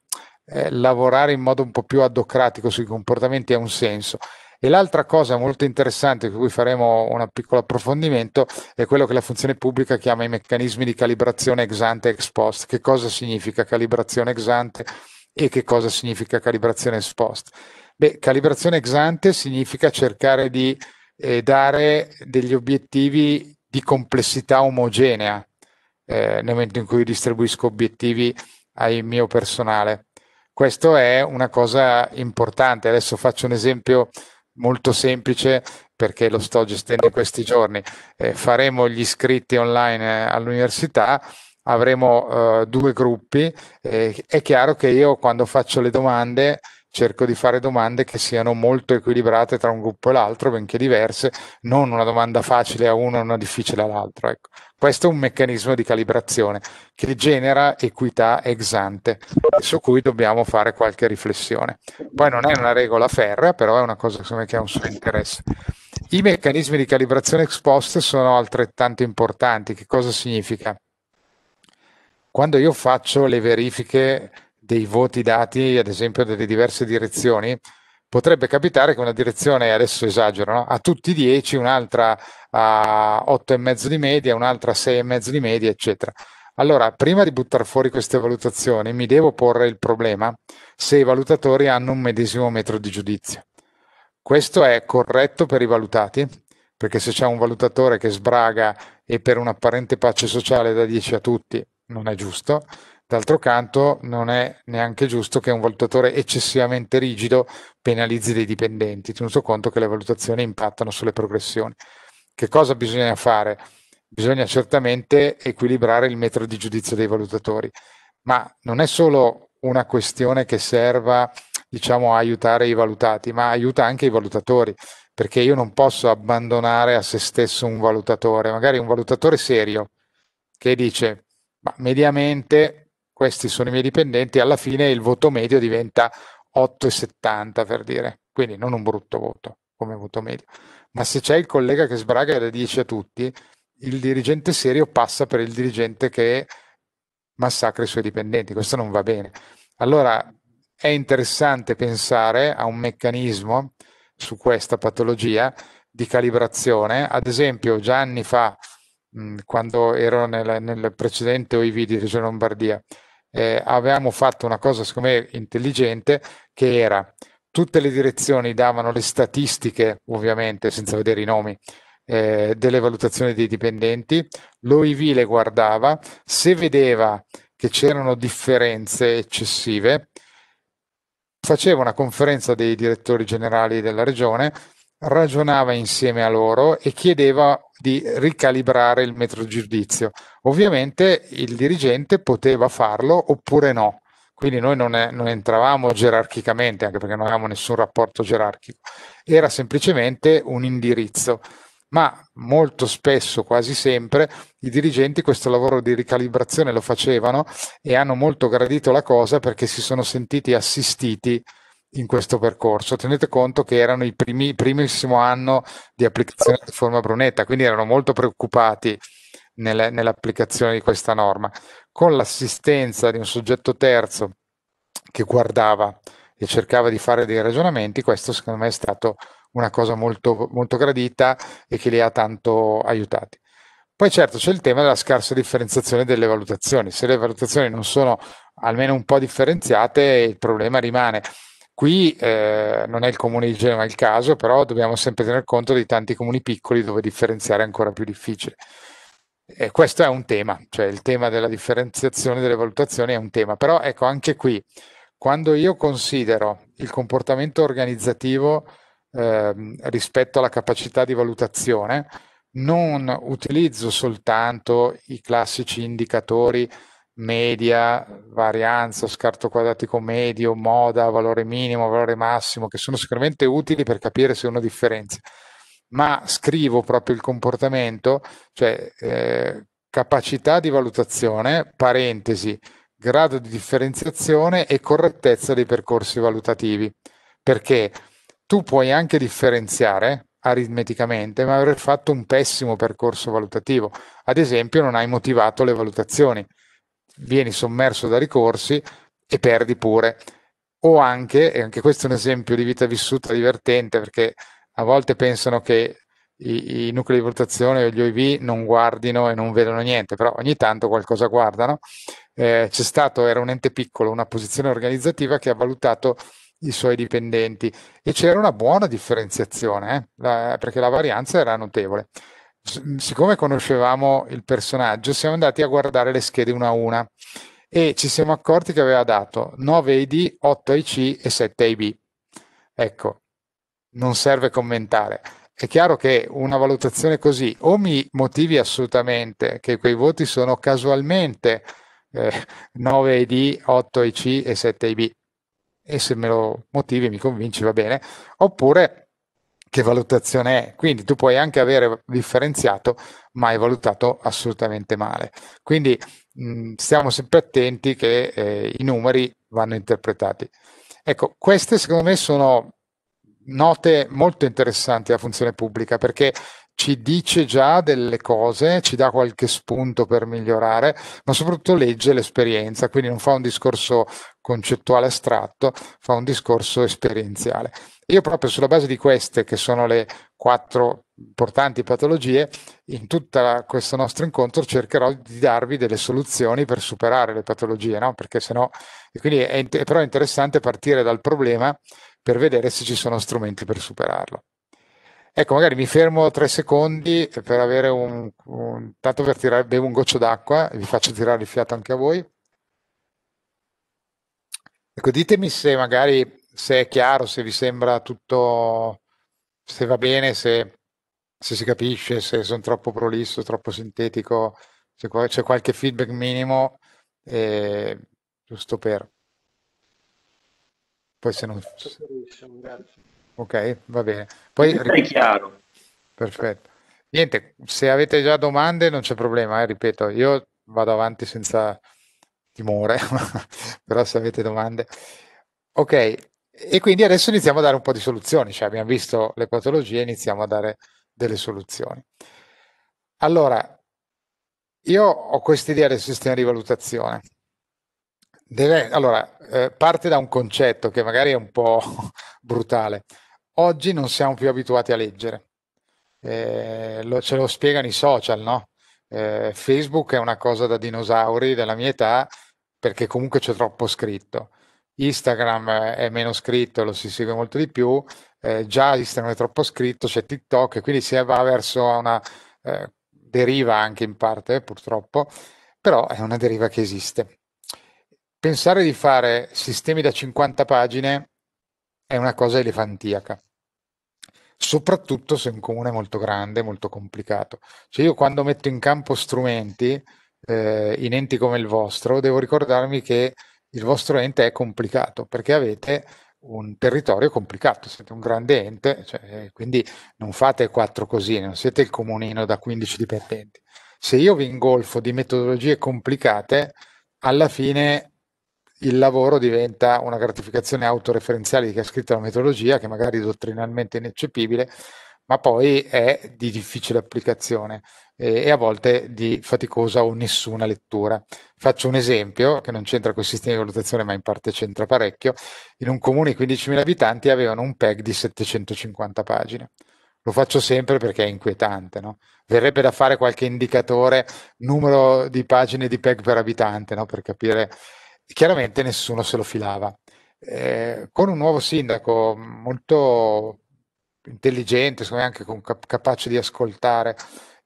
eh, lavorare in modo un po' più adocratico sui comportamenti ha un senso e l'altra cosa molto interessante, su cui faremo un piccolo approfondimento, è quello che la funzione pubblica chiama i meccanismi di calibrazione ex ante e ex post. Che cosa significa calibrazione ex ante e che cosa significa calibrazione ex post? Beh, calibrazione ex ante significa cercare di eh, dare degli obiettivi di complessità omogenea eh, nel momento in cui distribuisco obiettivi al mio personale. Questo è una cosa importante. Adesso faccio un esempio molto semplice perché lo sto gestendo in questi giorni. Eh, faremo gli iscritti online eh, all'università, avremo eh, due gruppi. Eh, è chiaro che io quando faccio le domande cerco di fare domande che siano molto equilibrate tra un gruppo e l'altro, benché diverse, non una domanda facile a uno e una difficile all'altro. Ecco. Questo è un meccanismo di calibrazione che genera equità ex ante, su cui dobbiamo fare qualche riflessione. Poi non è una regola ferrea, però è una cosa me, che ha un suo interesse. I meccanismi di calibrazione ex post sono altrettanto importanti. Che cosa significa? Quando io faccio le verifiche dei voti dati, ad esempio, delle diverse direzioni, potrebbe capitare che una direzione, adesso esagero, no? a tutti 10, un'altra a 8,5 di media, un'altra a 6,5 di media, eccetera. Allora, prima di buttare fuori queste valutazioni, mi devo porre il problema se i valutatori hanno un medesimo metro di giudizio. Questo è corretto per i valutati, perché se c'è un valutatore che sbraga e per un'apparente pace sociale da 10 a tutti, non è giusto. D'altro canto non è neanche giusto che un valutatore eccessivamente rigido penalizzi dei dipendenti, tenuto conto che le valutazioni impattano sulle progressioni. Che cosa bisogna fare? Bisogna certamente equilibrare il metro di giudizio dei valutatori, ma non è solo una questione che serva diciamo, a aiutare i valutati, ma aiuta anche i valutatori, perché io non posso abbandonare a se stesso un valutatore, magari un valutatore serio che dice, ma mediamente questi sono i miei dipendenti, alla fine il voto medio diventa 8,70 per dire, quindi non un brutto voto come voto medio. Ma se c'è il collega che sbraga e da 10 a tutti, il dirigente serio passa per il dirigente che massacra i suoi dipendenti, questo non va bene. Allora è interessante pensare a un meccanismo su questa patologia di calibrazione, ad esempio già anni fa, quando ero nel, nel precedente OIV di Regione Lombardia, eh, avevamo fatto una cosa secondo me intelligente che era tutte le direzioni davano le statistiche, ovviamente senza vedere i nomi, eh, delle valutazioni dei dipendenti, l'OIV le guardava, se vedeva che c'erano differenze eccessive, faceva una conferenza dei direttori generali della regione ragionava insieme a loro e chiedeva di ricalibrare il metro giudizio. Ovviamente il dirigente poteva farlo oppure no, quindi noi non, è, non entravamo gerarchicamente, anche perché non avevamo nessun rapporto gerarchico, era semplicemente un indirizzo. Ma molto spesso, quasi sempre, i dirigenti questo lavoro di ricalibrazione lo facevano e hanno molto gradito la cosa perché si sono sentiti assistiti in questo percorso. Tenete conto che erano i primi, primissimo anno di applicazione di forma Brunetta, quindi erano molto preoccupati nelle, nell'applicazione di questa norma. Con l'assistenza di un soggetto terzo che guardava e cercava di fare dei ragionamenti, questo secondo me è stato una cosa molto, molto gradita e che li ha tanto aiutati. Poi certo c'è il tema della scarsa differenziazione delle valutazioni. Se le valutazioni non sono almeno un po' differenziate, il problema rimane. Qui eh, non è il comune di Genova il caso, però dobbiamo sempre tener conto dei tanti comuni piccoli dove differenziare è ancora più difficile. E questo è un tema, cioè il tema della differenziazione delle valutazioni è un tema, però ecco anche qui, quando io considero il comportamento organizzativo eh, rispetto alla capacità di valutazione, non utilizzo soltanto i classici indicatori media, varianza, scarto quadratico medio, moda, valore minimo, valore massimo, che sono sicuramente utili per capire se uno differenzia. Ma scrivo proprio il comportamento, cioè eh, capacità di valutazione, parentesi, grado di differenziazione e correttezza dei percorsi valutativi. Perché tu puoi anche differenziare, aritmeticamente, ma aver fatto un pessimo percorso valutativo. Ad esempio, non hai motivato le valutazioni vieni sommerso da ricorsi e perdi pure. O anche, e anche questo è un esempio di vita vissuta divertente, perché a volte pensano che i, i nuclei di valutazione o gli OIV non guardino e non vedono niente, però ogni tanto qualcosa guardano. Eh, c'è stato, era un ente piccolo, una posizione organizzativa che ha valutato i suoi dipendenti e c'era una buona differenziazione, eh, la, perché la varianza era notevole siccome conoscevamo il personaggio, siamo andati a guardare le schede una a una e ci siamo accorti che aveva dato 9 ID, 8 IC e 7 IB. Ecco, non serve commentare. È chiaro che una valutazione così o mi motivi assolutamente che quei voti sono casualmente eh, 9 ID, 8 IC e 7 IB e se me lo motivi mi convinci va bene, oppure che valutazione è. Quindi tu puoi anche avere differenziato, ma hai valutato assolutamente male. Quindi mh, mm, stiamo sempre attenti che eh, i numeri vanno interpretati. Ecco, queste secondo me sono note molto interessanti alla funzione pubblica perché ci dice già delle cose, ci dà qualche spunto per migliorare, ma soprattutto legge l'esperienza, quindi non fa un discorso concettuale astratto, fa un discorso esperienziale. Io proprio sulla base di queste, che sono le quattro importanti patologie, in tutto questo nostro incontro cercherò di darvi delle soluzioni per superare le patologie, no? Perché sennò, quindi è, è però interessante partire dal problema per vedere se ci sono strumenti per superarlo. Ecco, magari mi fermo tre secondi per avere un, un tanto per tirare, bevo un goccio d'acqua e vi faccio tirare il fiato anche a voi. Ecco, ditemi se magari se è chiaro, se vi sembra tutto, se va bene, se, se si capisce, se sono troppo prolisso, troppo sintetico, se c'è qualche feedback minimo, eh, giusto per... Poi se non... Ok, va bene. Poi... È chiaro. Perfetto. Niente, se avete già domande non c'è problema, eh, ripeto, io vado avanti senza timore, però se avete domande. Ok, e quindi adesso iniziamo a dare un po' di soluzioni, cioè abbiamo visto le patologie, iniziamo a dare delle soluzioni. Allora, io ho questa idea del sistema di valutazione. Deve, allora, eh, parte da un concetto che magari è un po' brutale. Oggi non siamo più abituati a leggere. Eh, lo, ce lo spiegano i social, no? Eh, Facebook è una cosa da dinosauri della mia età perché comunque c'è troppo scritto. Instagram è meno scritto, lo si segue molto di più, eh, già Instagram è troppo scritto, c'è TikTok e quindi si va verso una eh, deriva anche in parte eh, purtroppo, però è una deriva che esiste. Pensare di fare sistemi da 50 pagine è una cosa elefantiaca soprattutto se un comune è molto grande, molto complicato. Cioè io quando metto in campo strumenti eh, in enti come il vostro, devo ricordarmi che il vostro ente è complicato perché avete un territorio complicato, siete un grande ente, cioè, eh, quindi non fate quattro così, non siete il comunino da 15 dipendenti. Se io vi ingolfo di metodologie complicate, alla fine il lavoro diventa una gratificazione autoreferenziale di chi ha scritto la metodologia, che magari è dottrinalmente ineccepibile, ma poi è di difficile applicazione eh, e a volte di faticosa o nessuna lettura. Faccio un esempio che non c'entra con il sistema di valutazione, ma in parte c'entra parecchio. In un comune di 15.000 abitanti avevano un PEG di 750 pagine. Lo faccio sempre perché è inquietante, no? Verrebbe da fare qualche indicatore numero di pagine di PEG per abitante, no? Per capire. Chiaramente nessuno se lo filava. Eh, con un nuovo sindaco molto intelligente, secondo me anche con, capace di ascoltare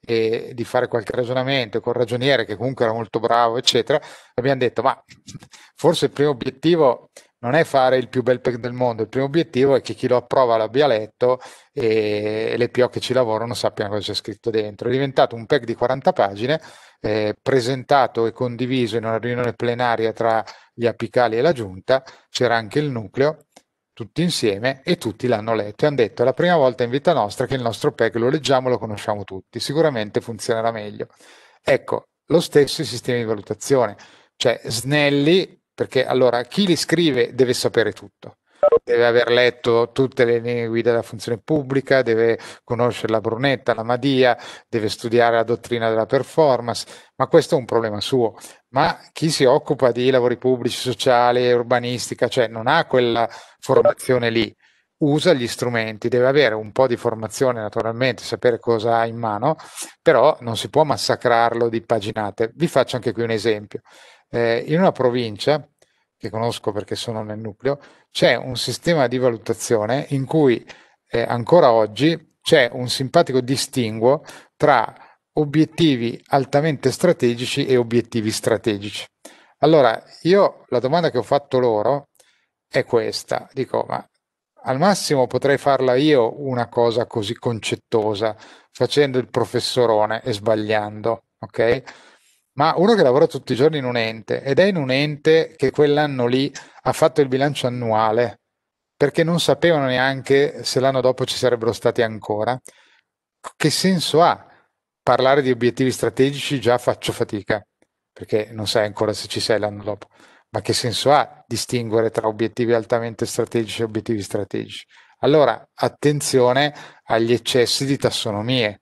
e di fare qualche ragionamento con il ragioniere che comunque era molto bravo, eccetera, abbiamo detto, ma forse il primo obiettivo non è fare il più bel PEC del mondo, il primo obiettivo è che chi lo approva l'abbia letto e le PO che ci lavorano sappiano cosa c'è scritto dentro. È diventato un PEC di 40 pagine, eh, presentato e condiviso in una riunione plenaria tra gli apicali e la giunta, c'era anche il nucleo tutti insieme e tutti l'hanno letto e hanno detto è la prima volta in vita nostra che il nostro PEG lo leggiamo, lo conosciamo tutti, sicuramente funzionerà meglio. Ecco, lo stesso i sistemi di valutazione, cioè snelli, perché allora chi li scrive deve sapere tutto deve aver letto tutte le linee guida della funzione pubblica, deve conoscere la Brunetta, la Madia, deve studiare la dottrina della performance, ma questo è un problema suo. Ma chi si occupa di lavori pubblici, sociali, urbanistica, cioè non ha quella formazione lì, usa gli strumenti, deve avere un po' di formazione naturalmente, sapere cosa ha in mano, però non si può massacrarlo di paginate. Vi faccio anche qui un esempio. Eh, in una provincia che conosco perché sono nel nucleo, c'è un sistema di valutazione in cui eh, ancora oggi c'è un simpatico distinguo tra obiettivi altamente strategici e obiettivi strategici. Allora, io la domanda che ho fatto loro è questa, dico, ma al massimo potrei farla io una cosa così concettosa, facendo il professorone e sbagliando, ok? ma uno che lavora tutti i giorni in un ente ed è in un ente che quell'anno lì ha fatto il bilancio annuale perché non sapevano neanche se l'anno dopo ci sarebbero stati ancora. Che senso ha parlare di obiettivi strategici? Già faccio fatica perché non sai ancora se ci sei l'anno dopo. Ma che senso ha distinguere tra obiettivi altamente strategici e obiettivi strategici? Allora, attenzione agli eccessi di tassonomie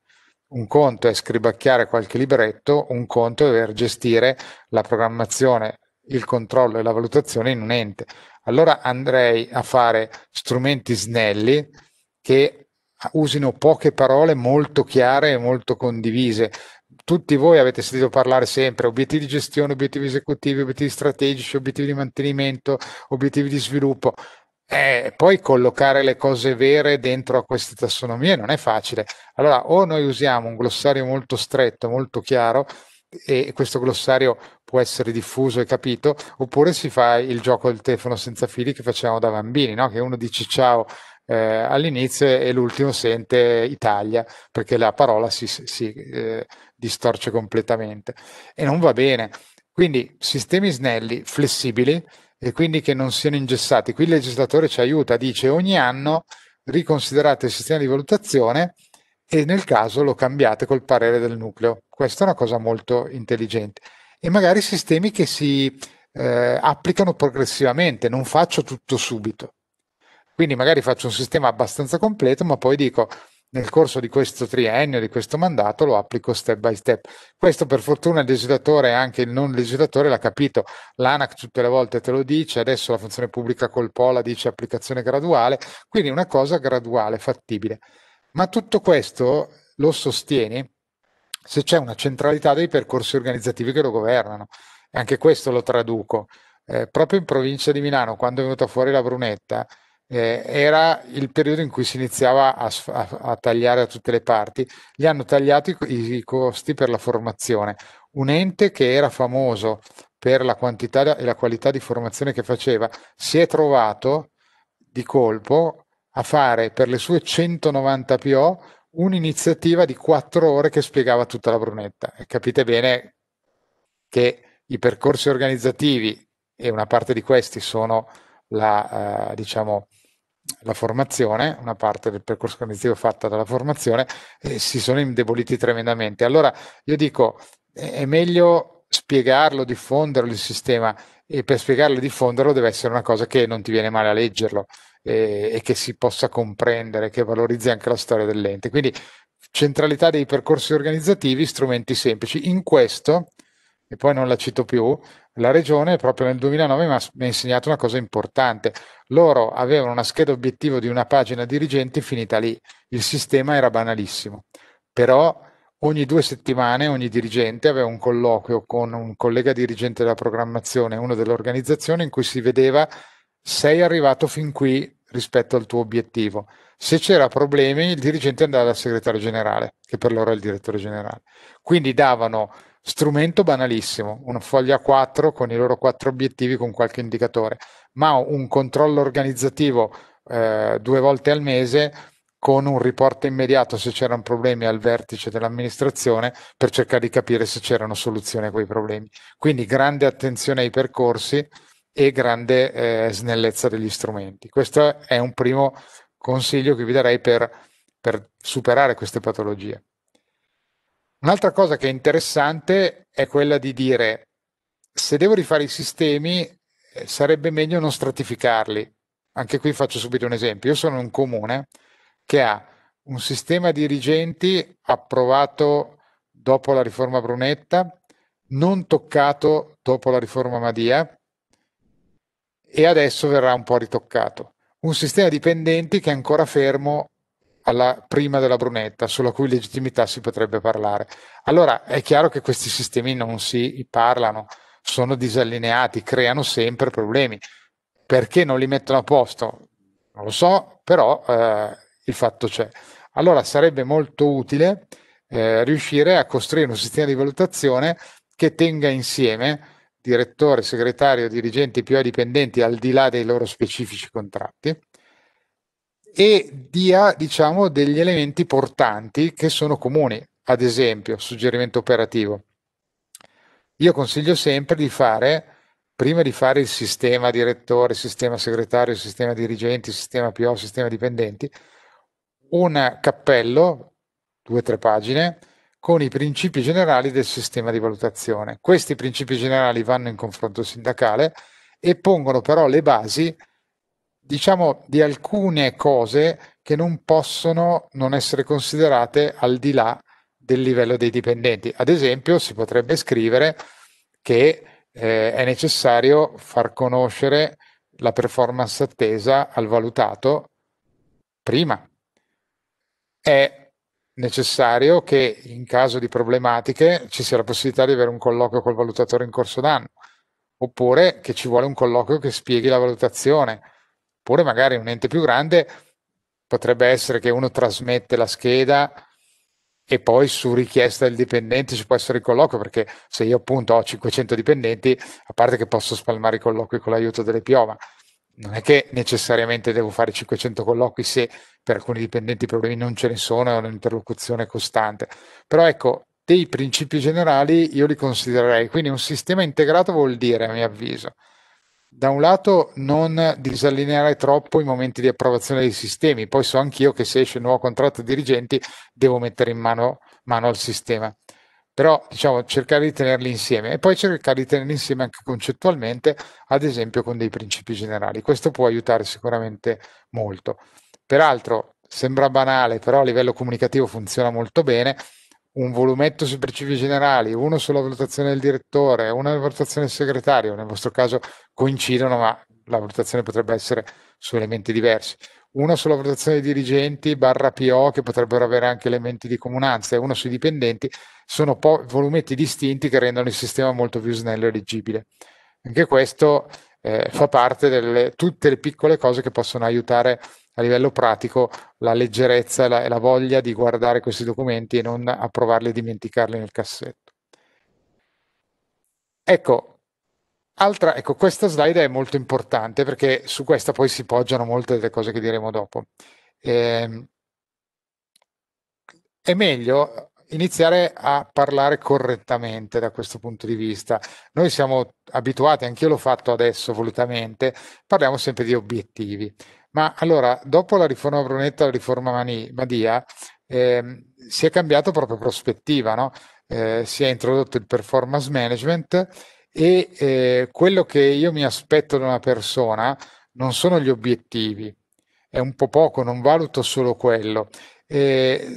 un conto è scribacchiare qualche libretto, un conto è dover gestire la programmazione, il controllo e la valutazione in un ente. Allora andrei a fare strumenti snelli che usino poche parole molto chiare e molto condivise. Tutti voi avete sentito parlare sempre obiettivi di gestione, obiettivi esecutivi, obiettivi strategici, obiettivi di mantenimento, obiettivi di sviluppo. Eh, poi collocare le cose vere dentro a queste tassonomie non è facile. Allora, o noi usiamo un glossario molto stretto, molto chiaro, e questo glossario può essere diffuso e capito, oppure si fa il gioco del telefono senza fili che facevamo da bambini, no? che uno dice ciao eh, all'inizio e l'ultimo sente Italia, perché la parola si, si eh, distorce completamente e non va bene. Quindi sistemi snelli, flessibili, e quindi che non siano ingessati. Qui il legislatore ci aiuta, dice ogni anno riconsiderate il sistema di valutazione e nel caso lo cambiate col parere del nucleo. Questa è una cosa molto intelligente. E magari sistemi che si eh, applicano progressivamente, non faccio tutto subito. Quindi magari faccio un sistema abbastanza completo, ma poi dico nel corso di questo triennio, di questo mandato, lo applico step by step. Questo per fortuna il legislatore e anche il non legislatore l'ha capito. L'ANAC tutte le volte te lo dice, adesso la funzione pubblica col POLA dice applicazione graduale, quindi una cosa graduale, fattibile. Ma tutto questo lo sostieni se c'è una centralità dei percorsi organizzativi che lo governano. E anche questo lo traduco. Eh, proprio in provincia di Milano, quando è venuta fuori la Brunetta, eh, era il periodo in cui si iniziava a, a, a tagliare da tutte le parti. Gli hanno tagliato i, i, costi per la formazione. Un ente che era famoso per la quantità e la qualità di formazione che faceva si è trovato di colpo a fare per le sue 190 PO un'iniziativa di 4 ore che spiegava tutta la brunetta. E capite bene che i percorsi organizzativi e una parte di questi sono la, eh, diciamo, la formazione, una parte del percorso cognitivo fatta dalla formazione, eh, si sono indeboliti tremendamente. Allora io dico, è meglio spiegarlo, diffonderlo il sistema e per spiegarlo e diffonderlo deve essere una cosa che non ti viene male a leggerlo eh, e che si possa comprendere, che valorizzi anche la storia dell'ente. Quindi centralità dei percorsi organizzativi, strumenti semplici. In questo e poi non la cito più, la regione proprio nel 2009 mi ha, mi ha insegnato una cosa importante. Loro avevano una scheda obiettivo di una pagina dirigente finita lì. Il sistema era banalissimo, però ogni due settimane ogni dirigente aveva un colloquio con un collega dirigente della programmazione, uno dell'organizzazione, in cui si vedeva sei arrivato fin qui rispetto al tuo obiettivo. Se c'era problemi, il dirigente andava dal segretario generale, che per loro è il direttore generale. Quindi davano strumento banalissimo, una foglia 4 con i loro quattro obiettivi con qualche indicatore, ma un controllo organizzativo eh, due volte al mese con un riporto immediato se c'erano problemi al vertice dell'amministrazione per cercare di capire se c'erano soluzioni a quei problemi. Quindi grande attenzione ai percorsi e grande eh, snellezza degli strumenti. Questo è un primo consiglio che vi darei per, per superare queste patologie. Un'altra cosa che è interessante è quella di dire se devo rifare i sistemi eh, sarebbe meglio non stratificarli. Anche qui faccio subito un esempio. Io sono un comune che ha un sistema dirigenti approvato dopo la riforma Brunetta, non toccato dopo la riforma Madia e adesso verrà un po' ritoccato. Un sistema dipendenti che è ancora fermo alla prima della Brunetta, sulla cui legittimità si potrebbe parlare. Allora è chiaro che questi sistemi non si parlano, sono disallineati, creano sempre problemi. Perché non li mettono a posto? Non lo so, però eh, il fatto c'è. Allora sarebbe molto utile eh, riuscire a costruire un sistema di valutazione che tenga insieme direttore, segretario, dirigenti più ai dipendenti al di là dei loro specifici contratti e dia diciamo, degli elementi portanti che sono comuni, ad esempio suggerimento operativo. Io consiglio sempre di fare, prima di fare il sistema direttore, sistema segretario, sistema dirigenti, sistema PO, sistema dipendenti, un cappello, due o tre pagine, con i principi generali del sistema di valutazione. Questi principi generali vanno in confronto sindacale e pongono però le basi diciamo di alcune cose che non possono non essere considerate al di là del livello dei dipendenti. Ad esempio, si potrebbe scrivere che eh, è necessario far conoscere la performance attesa al valutato prima. È necessario che in caso di problematiche ci sia la possibilità di avere un colloquio col valutatore in corso d'anno, oppure che ci vuole un colloquio che spieghi la valutazione, oppure magari un ente più grande potrebbe essere che uno trasmette la scheda e poi su richiesta del dipendente ci può essere il colloquio, perché se io appunto ho 500 dipendenti, a parte che posso spalmare i colloqui con l'aiuto delle piova, non è che necessariamente devo fare 500 colloqui se per alcuni dipendenti i problemi non ce ne sono, è un'interlocuzione costante. Però ecco, dei principi generali io li considererei, quindi un sistema integrato vuol dire, a mio avviso, da un lato non disallineare troppo i momenti di approvazione dei sistemi, poi so anch'io che se esce un nuovo contratto dirigenti devo mettere in mano, mano al sistema però diciamo cercare di tenerli insieme e poi cercare di tenerli insieme anche concettualmente, ad esempio con dei principi generali. Questo può aiutare sicuramente molto. Peraltro sembra banale, però a livello comunicativo funziona molto bene un volumetto sui principi generali, uno sulla valutazione del direttore, una valutazione del segretario, nel vostro caso coincidono, ma la valutazione potrebbe essere su elementi diversi. Uno sulla valutazione dei dirigenti barra PO che potrebbero avere anche elementi di comunanza e uno sui dipendenti sono po- volumetti distinti che rendono il sistema molto più snello e leggibile. Anche questo eh, fa parte di tutte le piccole cose che possono aiutare a a livello pratico la leggerezza e la, la, voglia di guardare questi documenti e non approvarli e dimenticarli nel cassetto. Ecco, altra, ecco, questa slide è molto importante perché su questa poi si poggiano molte delle cose che diremo dopo. Eh, è meglio iniziare a parlare correttamente da questo punto di vista. Noi siamo abituati, anch'io l'ho fatto adesso volutamente, parliamo sempre di obiettivi. Ma allora, dopo la riforma Brunetta e la riforma Madia, eh, si è cambiato proprio prospettiva, no? eh, si è introdotto il performance management e eh, quello che io mi aspetto da una persona non sono gli obiettivi, è un po' poco, non valuto solo quello.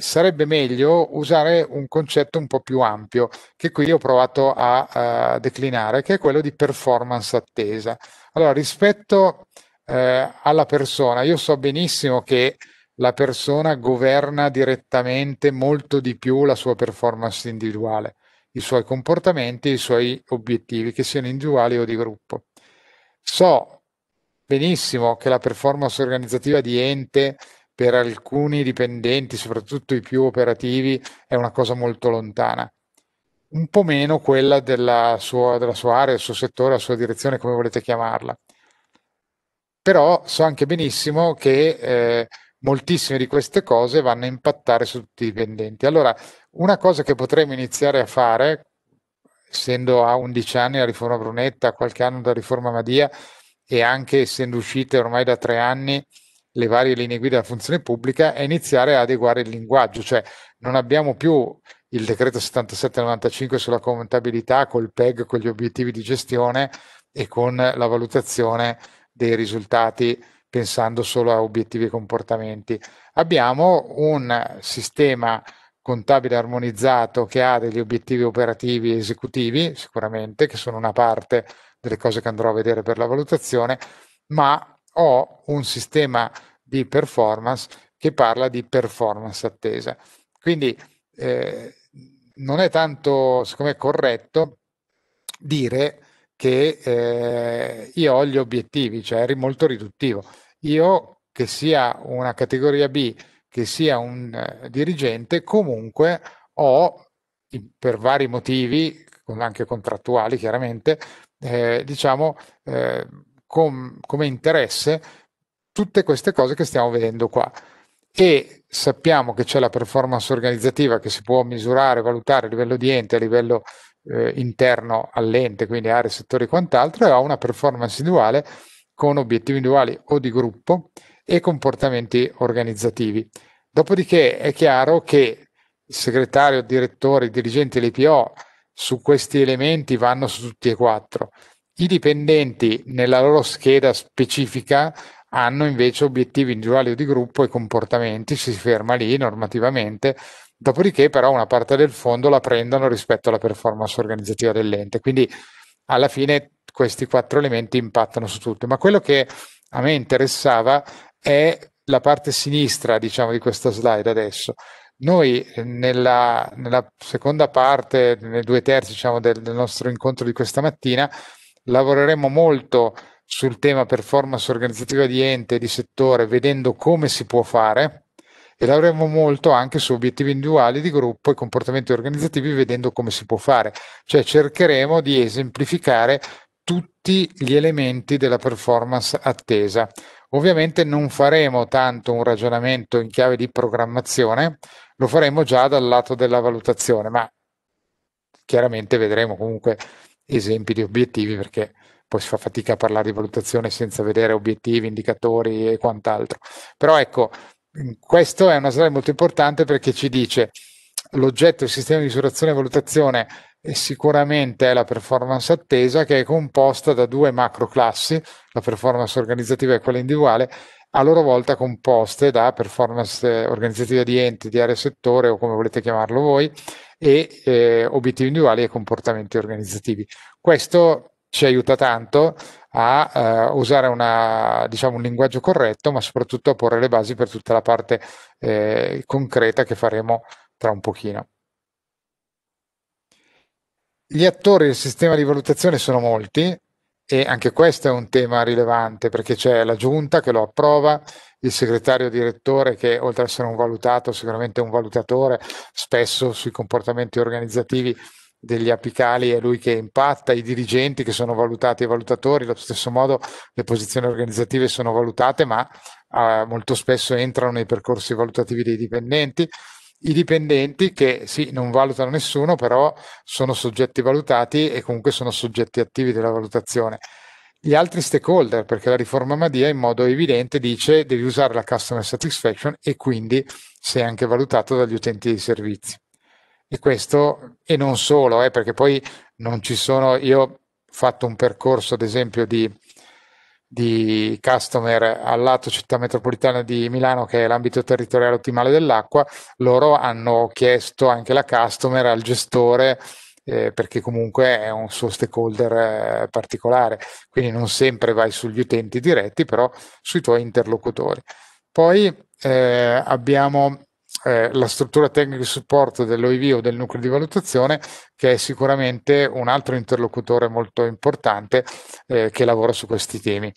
sarebbe meglio usare un concetto un po' più ampio, che qui ho provato a, a declinare, che è quello di performance attesa. Allora, rispetto eh, alla persona. Io so benissimo che la persona governa direttamente molto di più la sua performance individuale, i suoi comportamenti, i suoi obiettivi, che siano individuali o di gruppo. So benissimo che la performance organizzativa di ente per alcuni dipendenti, soprattutto i più operativi, è una cosa molto lontana. Un po' meno quella della sua, della sua area, del suo settore, la sua direzione, come volete chiamarla però so anche benissimo che eh, moltissime di queste cose vanno a impattare su tutti i dipendenti. Allora, una cosa che potremmo iniziare a fare, essendo a 11 anni la riforma Brunetta, qualche anno da riforma Madia e anche essendo uscite ormai da tre anni le varie linee guida della funzione pubblica, è iniziare a adeguare il linguaggio, cioè non abbiamo più il decreto 7795 sulla contabilità col PEG, con gli obiettivi di gestione e con la valutazione dei risultati pensando solo a obiettivi e comportamenti. Abbiamo un sistema contabile armonizzato che ha degli obiettivi operativi e esecutivi, sicuramente, che sono una parte delle cose che andrò a vedere per la valutazione, ma ho un sistema di performance che parla di performance attesa. Quindi eh, non è tanto, secondo me, corretto dire che eh, io ho gli obiettivi, cioè è molto riduttivo. Io, che sia una categoria B, che sia un eh, dirigente, comunque ho, per vari motivi, anche contrattuali chiaramente, eh, diciamo eh, com, come interesse tutte queste cose che stiamo vedendo qua. E sappiamo che c'è la performance organizzativa che si può misurare, valutare a livello di ente, a livello eh, interno all'ente, quindi aree, settori e quant'altro, e ho una performance individuale con obiettivi individuali o di gruppo e comportamenti organizzativi. Dopodiché è chiaro che il segretario, il direttore, i dirigenti dell'IPO su questi elementi vanno su tutti e quattro. I dipendenti nella loro scheda specifica hanno invece obiettivi individuali o di gruppo e comportamenti, si ferma lì normativamente, dopodiché però una parte del fondo la prendono rispetto alla performance organizzativa dell'ente. Quindi alla fine questi quattro elementi impattano su tutto, ma quello che a me interessava è la parte sinistra, diciamo, di questa slide adesso. Noi eh, nella, nella seconda parte, nei due terzi diciamo, del, del nostro incontro di questa mattina, lavoreremo molto sul tema performance organizzativa di ente, e di settore, vedendo come si può fare, e lavoreremo molto anche su obiettivi individuali di gruppo e comportamenti organizzativi vedendo come si può fare, cioè cercheremo di esemplificare tutti gli elementi della performance attesa. Ovviamente non faremo tanto un ragionamento in chiave di programmazione, lo faremo già dal lato della valutazione, ma chiaramente vedremo comunque esempi di obiettivi perché poi si fa fatica a parlare di valutazione senza vedere obiettivi, indicatori e quant'altro. Però ecco, Mm, questo è una slide molto importante perché ci dice l'oggetto del sistema di misurazione e valutazione è sicuramente è la performance attesa che è composta da due macro classi, la performance organizzativa e quella individuale, a loro volta composte da performance eh, organizzativa di enti, di area settore o come volete chiamarlo voi, e eh, obiettivi individuali e comportamenti organizzativi. Questo ci aiuta tanto a uh, usare una, diciamo, un linguaggio corretto, ma soprattutto a porre le basi per tutta la parte eh, concreta che faremo tra un pochino. Gli attori del sistema di valutazione sono molti e anche questo è un tema rilevante perché c'è la giunta che lo approva, il segretario direttore che oltre ad essere un valutato sicuramente è un valutatore, spesso sui comportamenti organizzativi degli apicali è lui che impatta, i dirigenti che sono valutati e valutatori, allo stesso modo le posizioni organizzative sono valutate, ma eh, molto spesso entrano nei percorsi valutativi dei dipendenti. I dipendenti che sì, non valutano nessuno, però sono soggetti valutati e comunque sono soggetti attivi della valutazione. Gli altri stakeholder, perché la riforma Madia in modo evidente dice devi usare la customer satisfaction e quindi sei anche valutato dagli utenti dei servizi. E questo e non solo, eh, perché poi non ci sono, io ho fatto un percorso ad esempio di, di customer al lato città metropolitana di Milano che è l'ambito territoriale ottimale dell'acqua, loro hanno chiesto anche la customer al gestore eh, perché comunque è un suo stakeholder eh, particolare, quindi non sempre vai sugli utenti diretti, però sui tuoi interlocutori. Poi eh, abbiamo eh, la struttura tecnica di supporto dell'OIV o del nucleo di valutazione, che è sicuramente un altro interlocutore molto importante eh, che lavora su questi temi.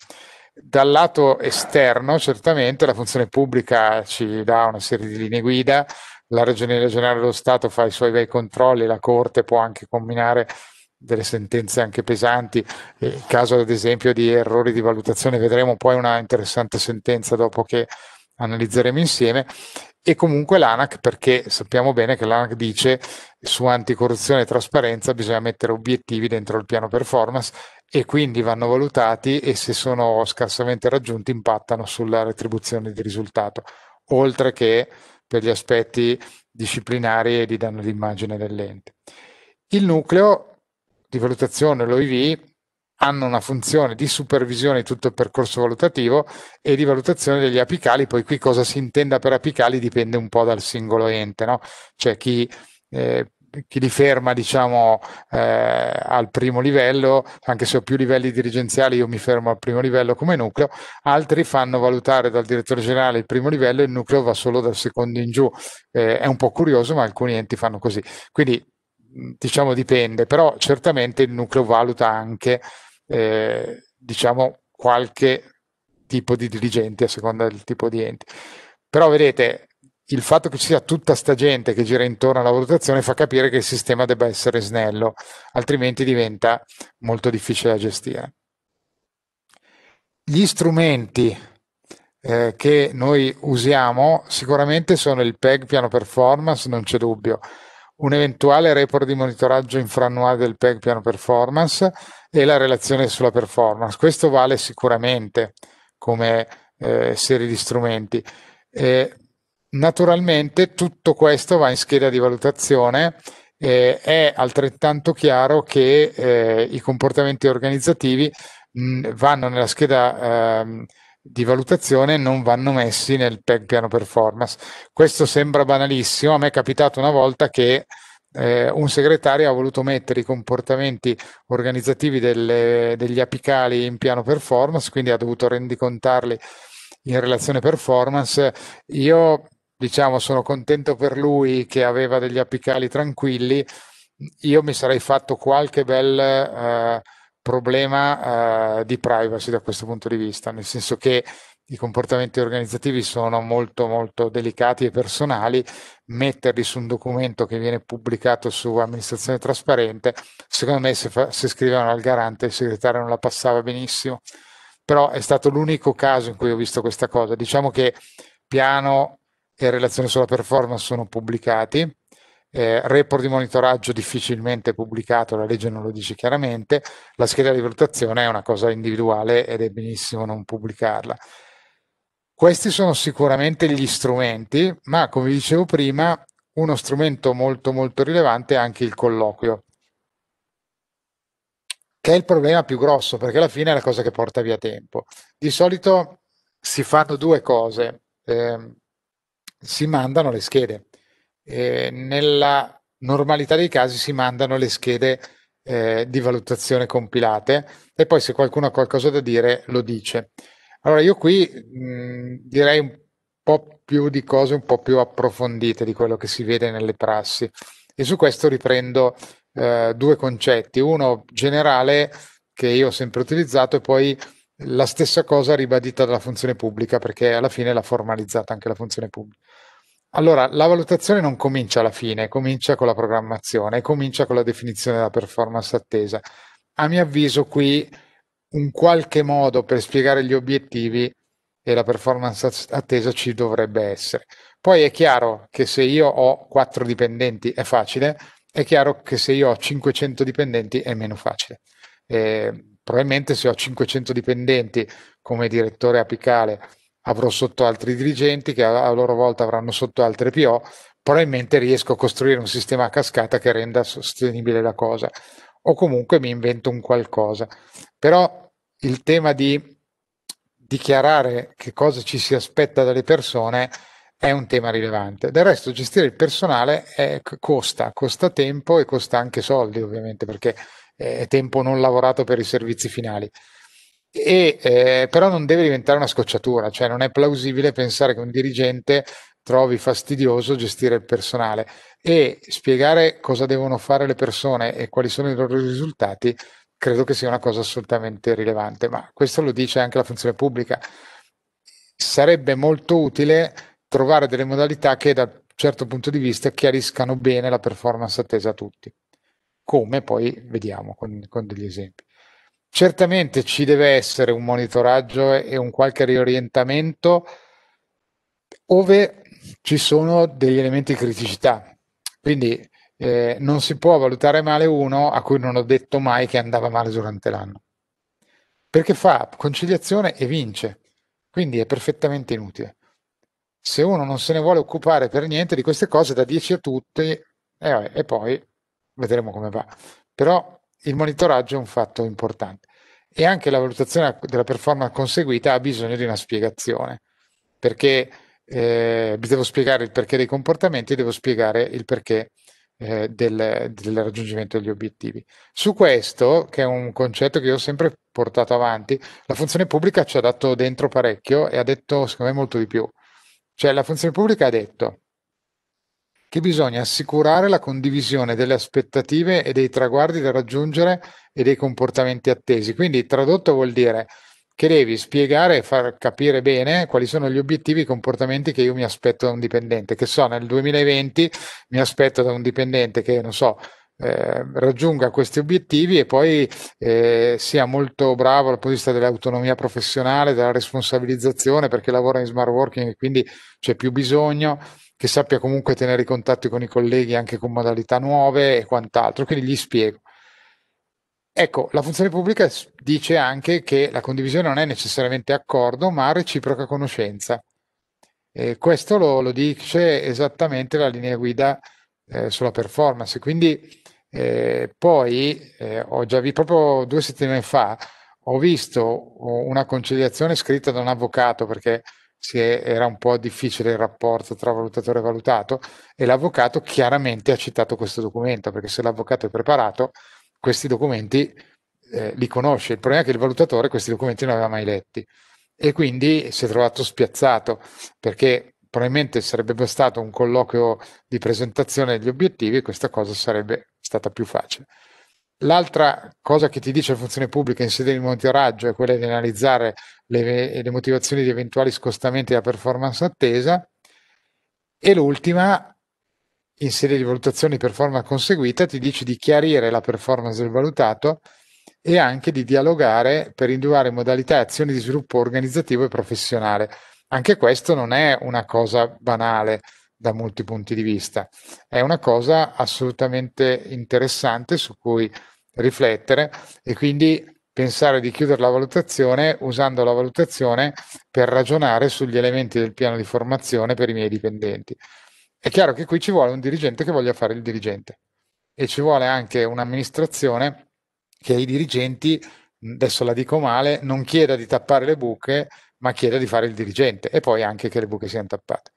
Dal lato esterno, certamente, la funzione pubblica ci dà una serie di linee guida, la Regione Generale dello Stato fa i suoi bei controlli, la Corte può anche combinare delle sentenze anche pesanti, eh, in caso ad esempio di errori di valutazione vedremo poi una interessante sentenza dopo che analizzeremo insieme e comunque l'ANAC perché sappiamo bene che l'ANAC dice su anticorruzione e trasparenza bisogna mettere obiettivi dentro il piano performance e quindi vanno valutati e se sono scarsamente raggiunti impattano sulla retribuzione di risultato, oltre che per gli aspetti disciplinari e di danno d'immagine dell'ente. Il nucleo di valutazione, l'OIV, hanno una funzione di supervisione di tutto il percorso valutativo e di valutazione degli apicali, poi qui cosa si intenda per apicali dipende un po' dal singolo ente, no? cioè chi, eh, chi li ferma diciamo eh, al primo livello, anche se ho più livelli dirigenziali io mi fermo al primo livello come nucleo, altri fanno valutare dal direttore generale il primo livello e il nucleo va solo dal secondo in giù, eh, è un po' curioso ma alcuni enti fanno così, quindi diciamo dipende, però certamente il nucleo valuta anche eh, diciamo qualche tipo di dirigente a seconda del tipo di ente. Però vedete, il fatto che ci sia tutta sta gente che gira intorno alla valutazione fa capire che il sistema debba essere snello, altrimenti diventa molto difficile da gestire. Gli strumenti eh, che noi usiamo sicuramente sono il PEG piano performance, non c'è dubbio, un eventuale report di monitoraggio infrannuale del PEG piano performance, e la relazione sulla performance. Questo vale sicuramente come eh, serie di strumenti. Eh, naturalmente tutto questo va in scheda di valutazione. Eh, è altrettanto chiaro che eh, i comportamenti organizzativi mh, mm, vanno nella scheda ehm, di valutazione e non vanno messi nel PEG piano performance. Questo sembra banalissimo, a me è capitato una volta che eh, un segretario ha voluto mettere i comportamenti organizzativi delle, degli apicali in piano performance, quindi ha dovuto rendicontarli in relazione performance. Io diciamo sono contento per lui che aveva degli apicali tranquilli, io mi sarei fatto qualche bel eh, problema eh, di privacy da questo punto di vista, nel senso che i comportamenti organizzativi sono molto molto delicati e personali, metterli su un documento che viene pubblicato su amministrazione trasparente, secondo me se, fa, se scrivevano al garante il segretario non la passava benissimo, però è stato l'unico caso in cui ho visto questa cosa. Diciamo che piano e relazione sulla performance sono pubblicati, eh, report di monitoraggio difficilmente pubblicato, la legge non lo dice chiaramente, la scheda di valutazione è una cosa individuale ed è benissimo non pubblicarla. Questi sono sicuramente gli strumenti, ma come dicevo prima, uno strumento molto molto rilevante è anche il colloquio, che è il problema più grosso, perché alla fine è la cosa che porta via tempo. Di solito si fanno due cose, eh, si mandano le schede, eh, nella normalità dei casi si mandano le schede eh, di valutazione compilate e poi se qualcuno ha qualcosa da dire lo dice. Allora, io qui mh, mm, direi un po' più di cose un po' più approfondite di quello che si vede nelle prassi e su questo riprendo eh, due concetti, uno generale che io ho sempre utilizzato e poi la stessa cosa ribadita dalla funzione pubblica perché alla fine l'ha formalizzata anche la funzione pubblica. Allora, la valutazione non comincia alla fine, comincia con la programmazione, comincia con la definizione della performance attesa. A mio avviso qui un qualche modo per spiegare gli obiettivi e la performance attesa ci dovrebbe essere. Poi è chiaro che se io ho 4 dipendenti è facile, è chiaro che se io ho 500 dipendenti è meno facile. Eh, probabilmente se ho 500 dipendenti come direttore apicale avrò sotto altri dirigenti che a loro volta avranno sotto altre PO, probabilmente riesco a costruire un sistema a cascata che renda sostenibile la cosa o comunque mi invento un qualcosa. Però il tema di dichiarare che cosa ci si aspetta dalle persone è un tema rilevante. Del resto gestire il personale è, costa, costa tempo e costa anche soldi ovviamente perché è tempo non lavorato per i servizi finali. E, eh, però non deve diventare una scocciatura, cioè non è plausibile pensare che un dirigente trovi fastidioso gestire il personale e spiegare cosa devono fare le persone e quali sono i loro risultati credo che sia una cosa assolutamente rilevante, ma questo lo dice anche la funzione pubblica. Sarebbe molto utile trovare delle modalità che da un certo punto di vista chiariscano bene la performance attesa a tutti, come poi vediamo con, con degli esempi. Certamente ci deve essere un monitoraggio e, un qualche riorientamento ove ci sono degli elementi di criticità. Quindi eh, non si può valutare male uno a cui non ho detto mai che andava male durante l'anno. Perché fa conciliazione e vince. Quindi è perfettamente inutile. Se uno non se ne vuole occupare per niente di queste cose, da 10 a tutti, eh, e poi vedremo come va. Però il monitoraggio è un fatto importante e anche la valutazione della performance conseguita ha bisogno di una spiegazione perché eh, devo spiegare il perché dei comportamenti, devo spiegare il perché eh, del, del, raggiungimento degli obiettivi. Su questo, che è un concetto che io ho sempre portato avanti, la funzione pubblica ci ha dato dentro parecchio e ha detto, secondo me, molto di più. Cioè, la funzione pubblica ha detto che bisogna assicurare la condivisione delle aspettative e dei traguardi da raggiungere e dei comportamenti attesi. Quindi, tradotto vuol dire che devi spiegare e far capire bene quali sono gli obiettivi e i comportamenti che io mi aspetto da un dipendente. Che so, nel 2020 mi aspetto da un dipendente che, non so, eh, raggiunga questi obiettivi e poi eh, sia molto bravo dal punto di vista dell'autonomia professionale, della responsabilizzazione perché lavora in smart working e quindi c'è più bisogno, che sappia comunque tenere i contatti con i colleghi anche con modalità nuove e quant'altro. Quindi gli spiego. Ecco, la funzione pubblica dice anche che la condivisione non è necessariamente accordo, ma reciproca conoscenza. E questo lo, lo, dice esattamente la linea guida eh, sulla performance. Quindi eh, poi eh, ho già visto proprio due settimane fa ho visto una conciliazione scritta da un avvocato perché è, era un po' difficile il rapporto tra valutatore e valutato e l'avvocato chiaramente ha citato questo documento perché se l'avvocato è preparato questi documenti eh, li conosce. Il problema è che il valutatore questi documenti non aveva mai letti e quindi si è trovato spiazzato perché probabilmente sarebbe bastato un colloquio di presentazione degli obiettivi e questa cosa sarebbe stata più facile. L'altra cosa che ti dice la funzione pubblica in sede di monitoraggio è quella di analizzare le, le motivazioni di eventuali scostamenti della performance attesa. E l'ultima in serie di valutazioni performance conseguita ti dice di chiarire la performance del valutato e anche di dialogare per individuare modalità e azioni di sviluppo organizzativo e professionale. Anche questo non è una cosa banale da molti punti di vista, è una cosa assolutamente interessante su cui riflettere e quindi pensare di chiudere la valutazione usando la valutazione per ragionare sugli elementi del piano di formazione per i miei dipendenti. È chiaro che qui ci vuole un dirigente che voglia fare il dirigente e ci vuole anche un'amministrazione che ai dirigenti, adesso la dico male, non chieda di tappare le buche, ma chieda di fare il dirigente e poi anche che le buche siano tappate.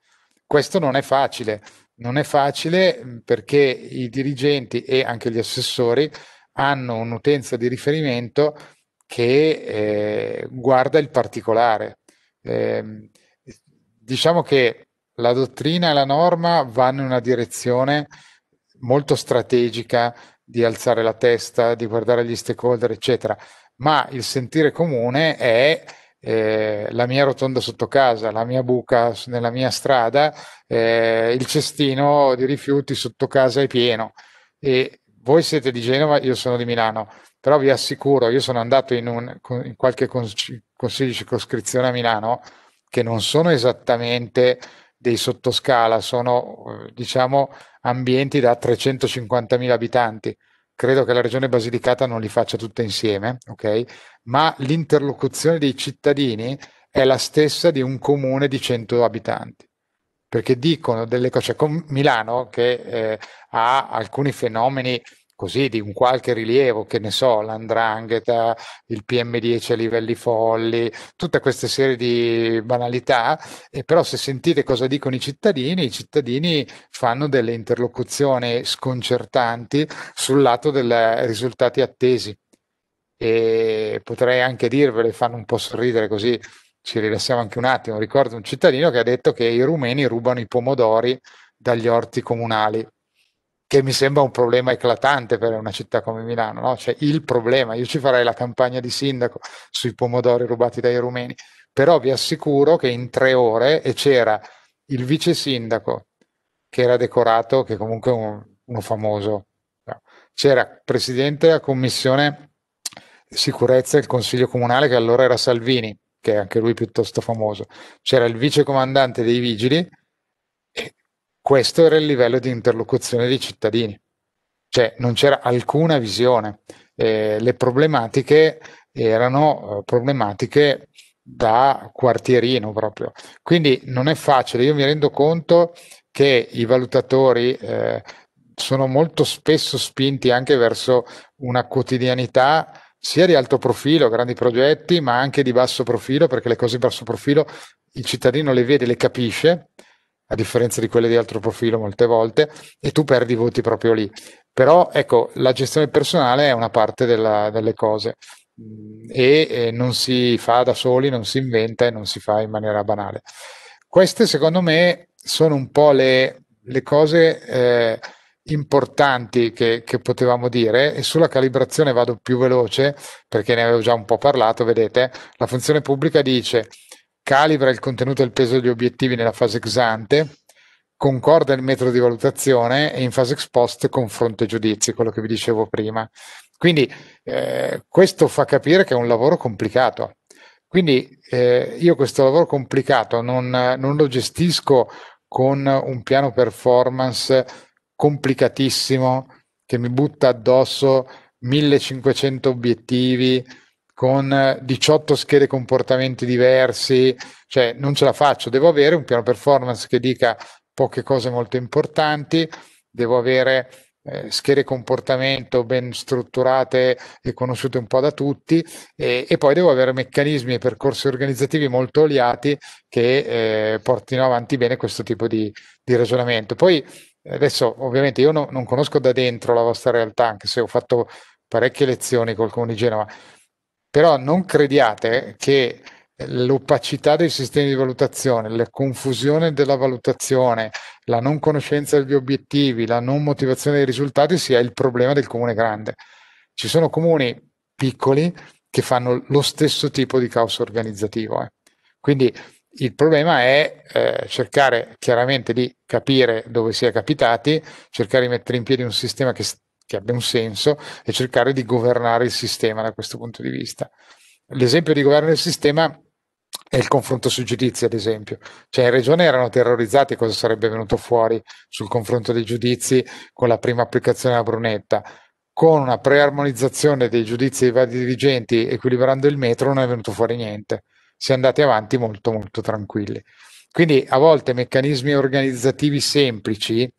Questo non è facile, non è facile perché i dirigenti e anche gli assessori hanno un'utenza di riferimento che eh, guarda il particolare. Eh, diciamo che la dottrina e la norma vanno in una direzione molto strategica di alzare la testa, di guardare gli stakeholder, eccetera, ma il sentire comune è eh, la mia rotonda sotto casa, la mia buca nella mia strada, eh, il cestino di rifiuti sotto casa è pieno. E voi siete di Genova, io sono di Milano, però vi assicuro, io sono andato in, un, in qualche cons- consiglio di circoscrizione a Milano che non sono esattamente dei sottoscala, sono eh, diciamo ambienti da 350.000 abitanti. Credo che la regione Basilicata non li faccia tutte insieme, ok? Ma l'interlocuzione dei cittadini è la stessa di un comune di 100 abitanti. Perché dicono delle cose, cioè con Milano che eh, ha alcuni fenomeni così di un qualche rilievo, che ne so, l'andrangheta, il PM10 a livelli folli, tutta questa serie di banalità, e però se sentite cosa dicono i cittadini, i cittadini fanno delle interlocuzioni sconcertanti sul lato dei risultati attesi. E potrei anche dirvele, fanno un po' sorridere così ci rilassiamo anche un attimo. Ricordo un cittadino che ha detto che i rumeni rubano i pomodori dagli orti comunali che mi sembra un problema eclatante per una città come Milano, no? cioè il problema, io ci farei la campagna di sindaco sui pomodori rubati dai rumeni, però vi assicuro che in tre ore c'era il vice sindaco che era decorato, che comunque è un, uno famoso, c'era il presidente della commissione sicurezza del consiglio comunale che allora era Salvini, che è anche lui piuttosto famoso, c'era il vice comandante dei vigili, questo era il livello di interlocuzione dei cittadini, cioè non c'era alcuna visione, eh, le problematiche erano eh, problematiche da quartierino proprio, quindi non è facile, io mi rendo conto che i valutatori eh, sono molto spesso spinti anche verso una quotidianità sia di alto profilo, grandi progetti, ma anche di basso profilo, perché le cose di basso profilo il cittadino le vede, le capisce, a differenza di quelle di altro profilo molte volte, e tu perdi voti proprio lì. Però ecco, la gestione personale è una parte della, delle cose mm, e eh, non si fa da soli, non si inventa e non si fa in maniera banale. Queste secondo me sono un po' le, le cose eh, importanti che, che, potevamo dire e sulla calibrazione vado più veloce perché ne avevo già un po' parlato, vedete, la funzione pubblica dice calibra il contenuto e il peso degli obiettivi nella fase ex ante, concorda il metodo di valutazione e in fase ex post confronta i giudizi, quello che vi dicevo prima. Quindi eh, questo fa capire che è un lavoro complicato. Quindi eh, io questo lavoro complicato non, non, lo gestisco con un piano performance complicatissimo che mi butta addosso 1500 obiettivi, con 18 eh, schede comportamenti diversi, cioè non ce la faccio, devo avere un piano performance che dica poche cose molto importanti, devo avere eh, schede comportamento ben strutturate e conosciute un po' da tutti e, e poi devo avere meccanismi e percorsi organizzativi molto oliati che eh, portino avanti bene questo tipo di, di ragionamento. Poi adesso ovviamente io no, non conosco da dentro la vostra realtà, anche se ho fatto parecchie lezioni col Comune di Genova, però non crediate che l'opacità dei sistemi di valutazione, la confusione della valutazione, la non conoscenza degli obiettivi, la non motivazione dei risultati sia il problema del comune grande. Ci sono comuni piccoli che fanno lo stesso tipo di caos organizzativo. Eh. Quindi il problema è eh, cercare chiaramente di capire dove si è capitati, cercare di mettere in piedi un sistema che che abbia un senso e cercare di governare il sistema da questo punto di vista. L'esempio di governo del sistema è il confronto sui giudizi, ad esempio. Cioè, in regione erano terrorizzati cosa sarebbe venuto fuori sul confronto dei giudizi con la prima applicazione alla Brunetta. Con una prearmonizzazione dei giudizi dei vari dirigenti, equilibrando il metro, non è venuto fuori niente. Si è andati avanti molto, molto tranquilli. Quindi, a volte, meccanismi organizzativi semplici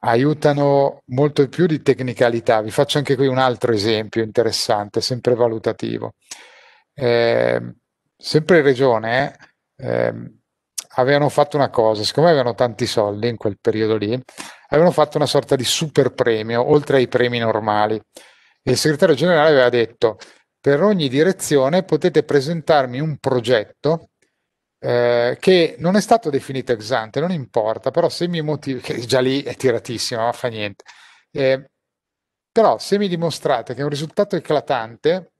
aiutano molto più di tecnicalità. Vi faccio anche qui un altro esempio interessante, sempre valutativo. Eh, sempre in regione eh, avevano fatto una cosa, siccome avevano tanti soldi in quel periodo lì, avevano fatto una sorta di super premio, oltre ai premi normali. E il segretario generale aveva detto, per ogni direzione potete presentarmi un progetto eh, che non è stato definito ex ante, non importa, però se mi motivi, che già lì è tiratissima, ma fa niente. Eh, però se mi dimostrate che è un risultato eclatante,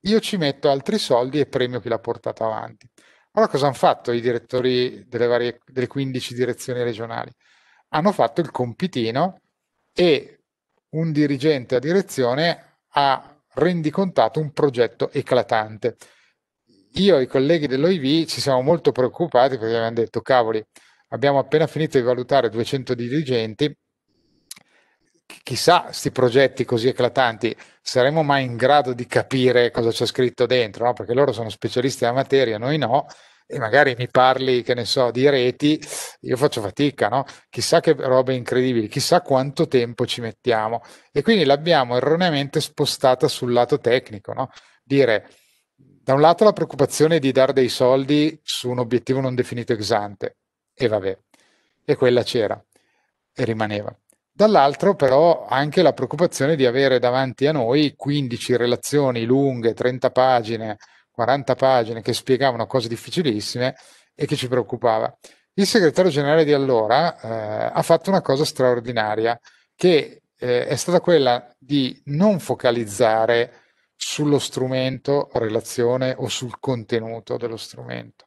io ci metto altri soldi e premio chi l'ha portato avanti. Allora cosa hanno fatto i direttori delle, varie, delle 15 direzioni regionali? Hanno fatto il compitino e un dirigente a direzione ha rendicontato un progetto eclatante io e i colleghi dell'OIV ci siamo molto preoccupati perché abbiamo detto, cavoli, abbiamo appena finito di valutare 200 dirigenti, chissà questi progetti così eclatanti saremo mai in grado di capire cosa c'è scritto dentro, no? perché loro sono specialisti della materia, noi no, e magari mi parli, che ne so, di reti, io faccio fatica, no? chissà che robe incredibili, chissà quanto tempo ci mettiamo. E quindi l'abbiamo erroneamente spostata sul lato tecnico, no? dire da un lato la preoccupazione di dare dei soldi su un obiettivo non definito ex ante, e vabbè, e quella c'era e rimaneva. Dall'altro però anche la preoccupazione di avere davanti a noi 15 relazioni lunghe, 30 pagine, 40 pagine che spiegavano cose difficilissime e che ci preoccupava. Il segretario generale di allora eh, ha fatto una cosa straordinaria che eh, è stata quella di non focalizzare sullo strumento relazione o sul contenuto dello strumento,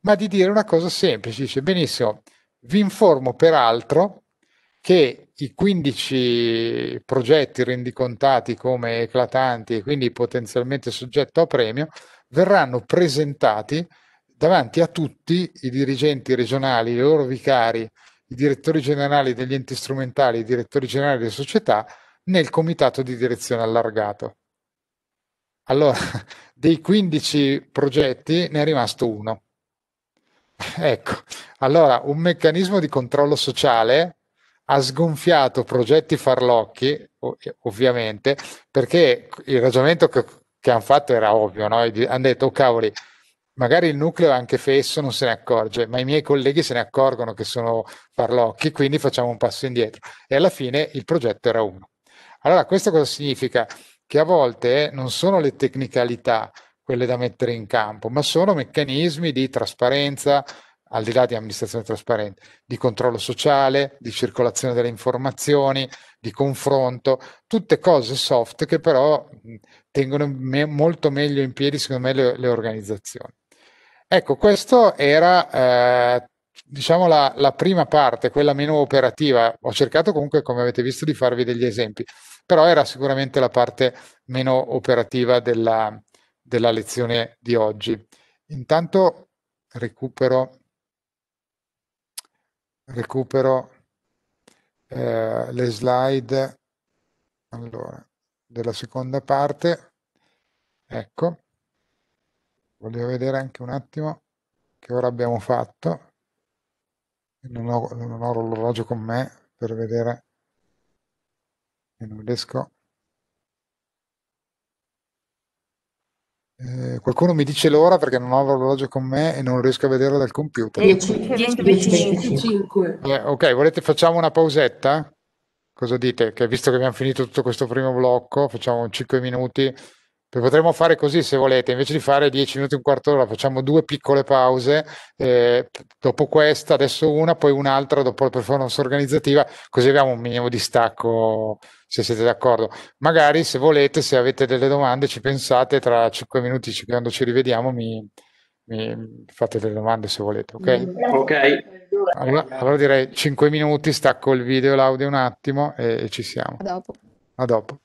ma di dire una cosa semplice, dice benissimo, vi informo peraltro che i 15 progetti rendicontati come eclatanti e quindi potenzialmente soggetto a premio verranno presentati davanti a tutti i dirigenti regionali, i loro vicari, i direttori generali degli enti strumentali, i direttori generali delle società nel comitato di direzione allargato. Allora, dei 15 progetti ne è rimasto uno. Ecco, allora un meccanismo di controllo sociale ha sgonfiato progetti farlocchi, eh, ovviamente, perché il ragionamento che, che hanno fatto era ovvio, no? hanno detto, oh cavoli, magari il nucleo è anche fesso, non se ne accorge, ma i miei colleghi se ne accorgono che sono farlocchi, quindi facciamo un passo indietro. E alla fine il progetto era uno. Allora, questo cosa significa? che a volte non sono le tecnicalità quelle da mettere in campo, ma sono meccanismi di trasparenza, al di là di amministrazione trasparente, di controllo sociale, di circolazione delle informazioni, di confronto, tutte cose soft che però tengono me molto meglio in piedi, secondo me, le, le organizzazioni. Ecco, questa era eh, diciamo la, la prima parte, quella meno operativa. Ho cercato comunque, come avete visto, di farvi degli esempi però era sicuramente la parte meno operativa della, della lezione di oggi. Intanto recupero, recupero eh, le slide allora, della seconda parte. Ecco, voglio vedere anche un attimo che ora abbiamo fatto. Non ho, non ho l'orologio con me per vedere e eh, non riesco. Eh, qualcuno mi dice l'ora perché non ho l'orologio con me e non riesco a vederlo dal computer. 10, eh, eh, ok, volete facciamo una pausetta? Cosa dite? Che visto che abbiamo finito tutto questo primo blocco, facciamo 5 minuti Potremmo fare così se volete, invece di fare 10 minuti, un quarto d'ora, facciamo due piccole pause, eh, dopo questa, adesso una, poi un'altra dopo la performance organizzativa, così abbiamo un minimo di stacco, se siete d'accordo. Magari se volete, se avete delle domande, ci pensate, tra 5 minuti quando ci rivediamo mi, mi fate delle domande se volete, ok? Ok. Allora, allora, direi 5 minuti, stacco il video l'audio un attimo e, e ci siamo. A dopo. A dopo.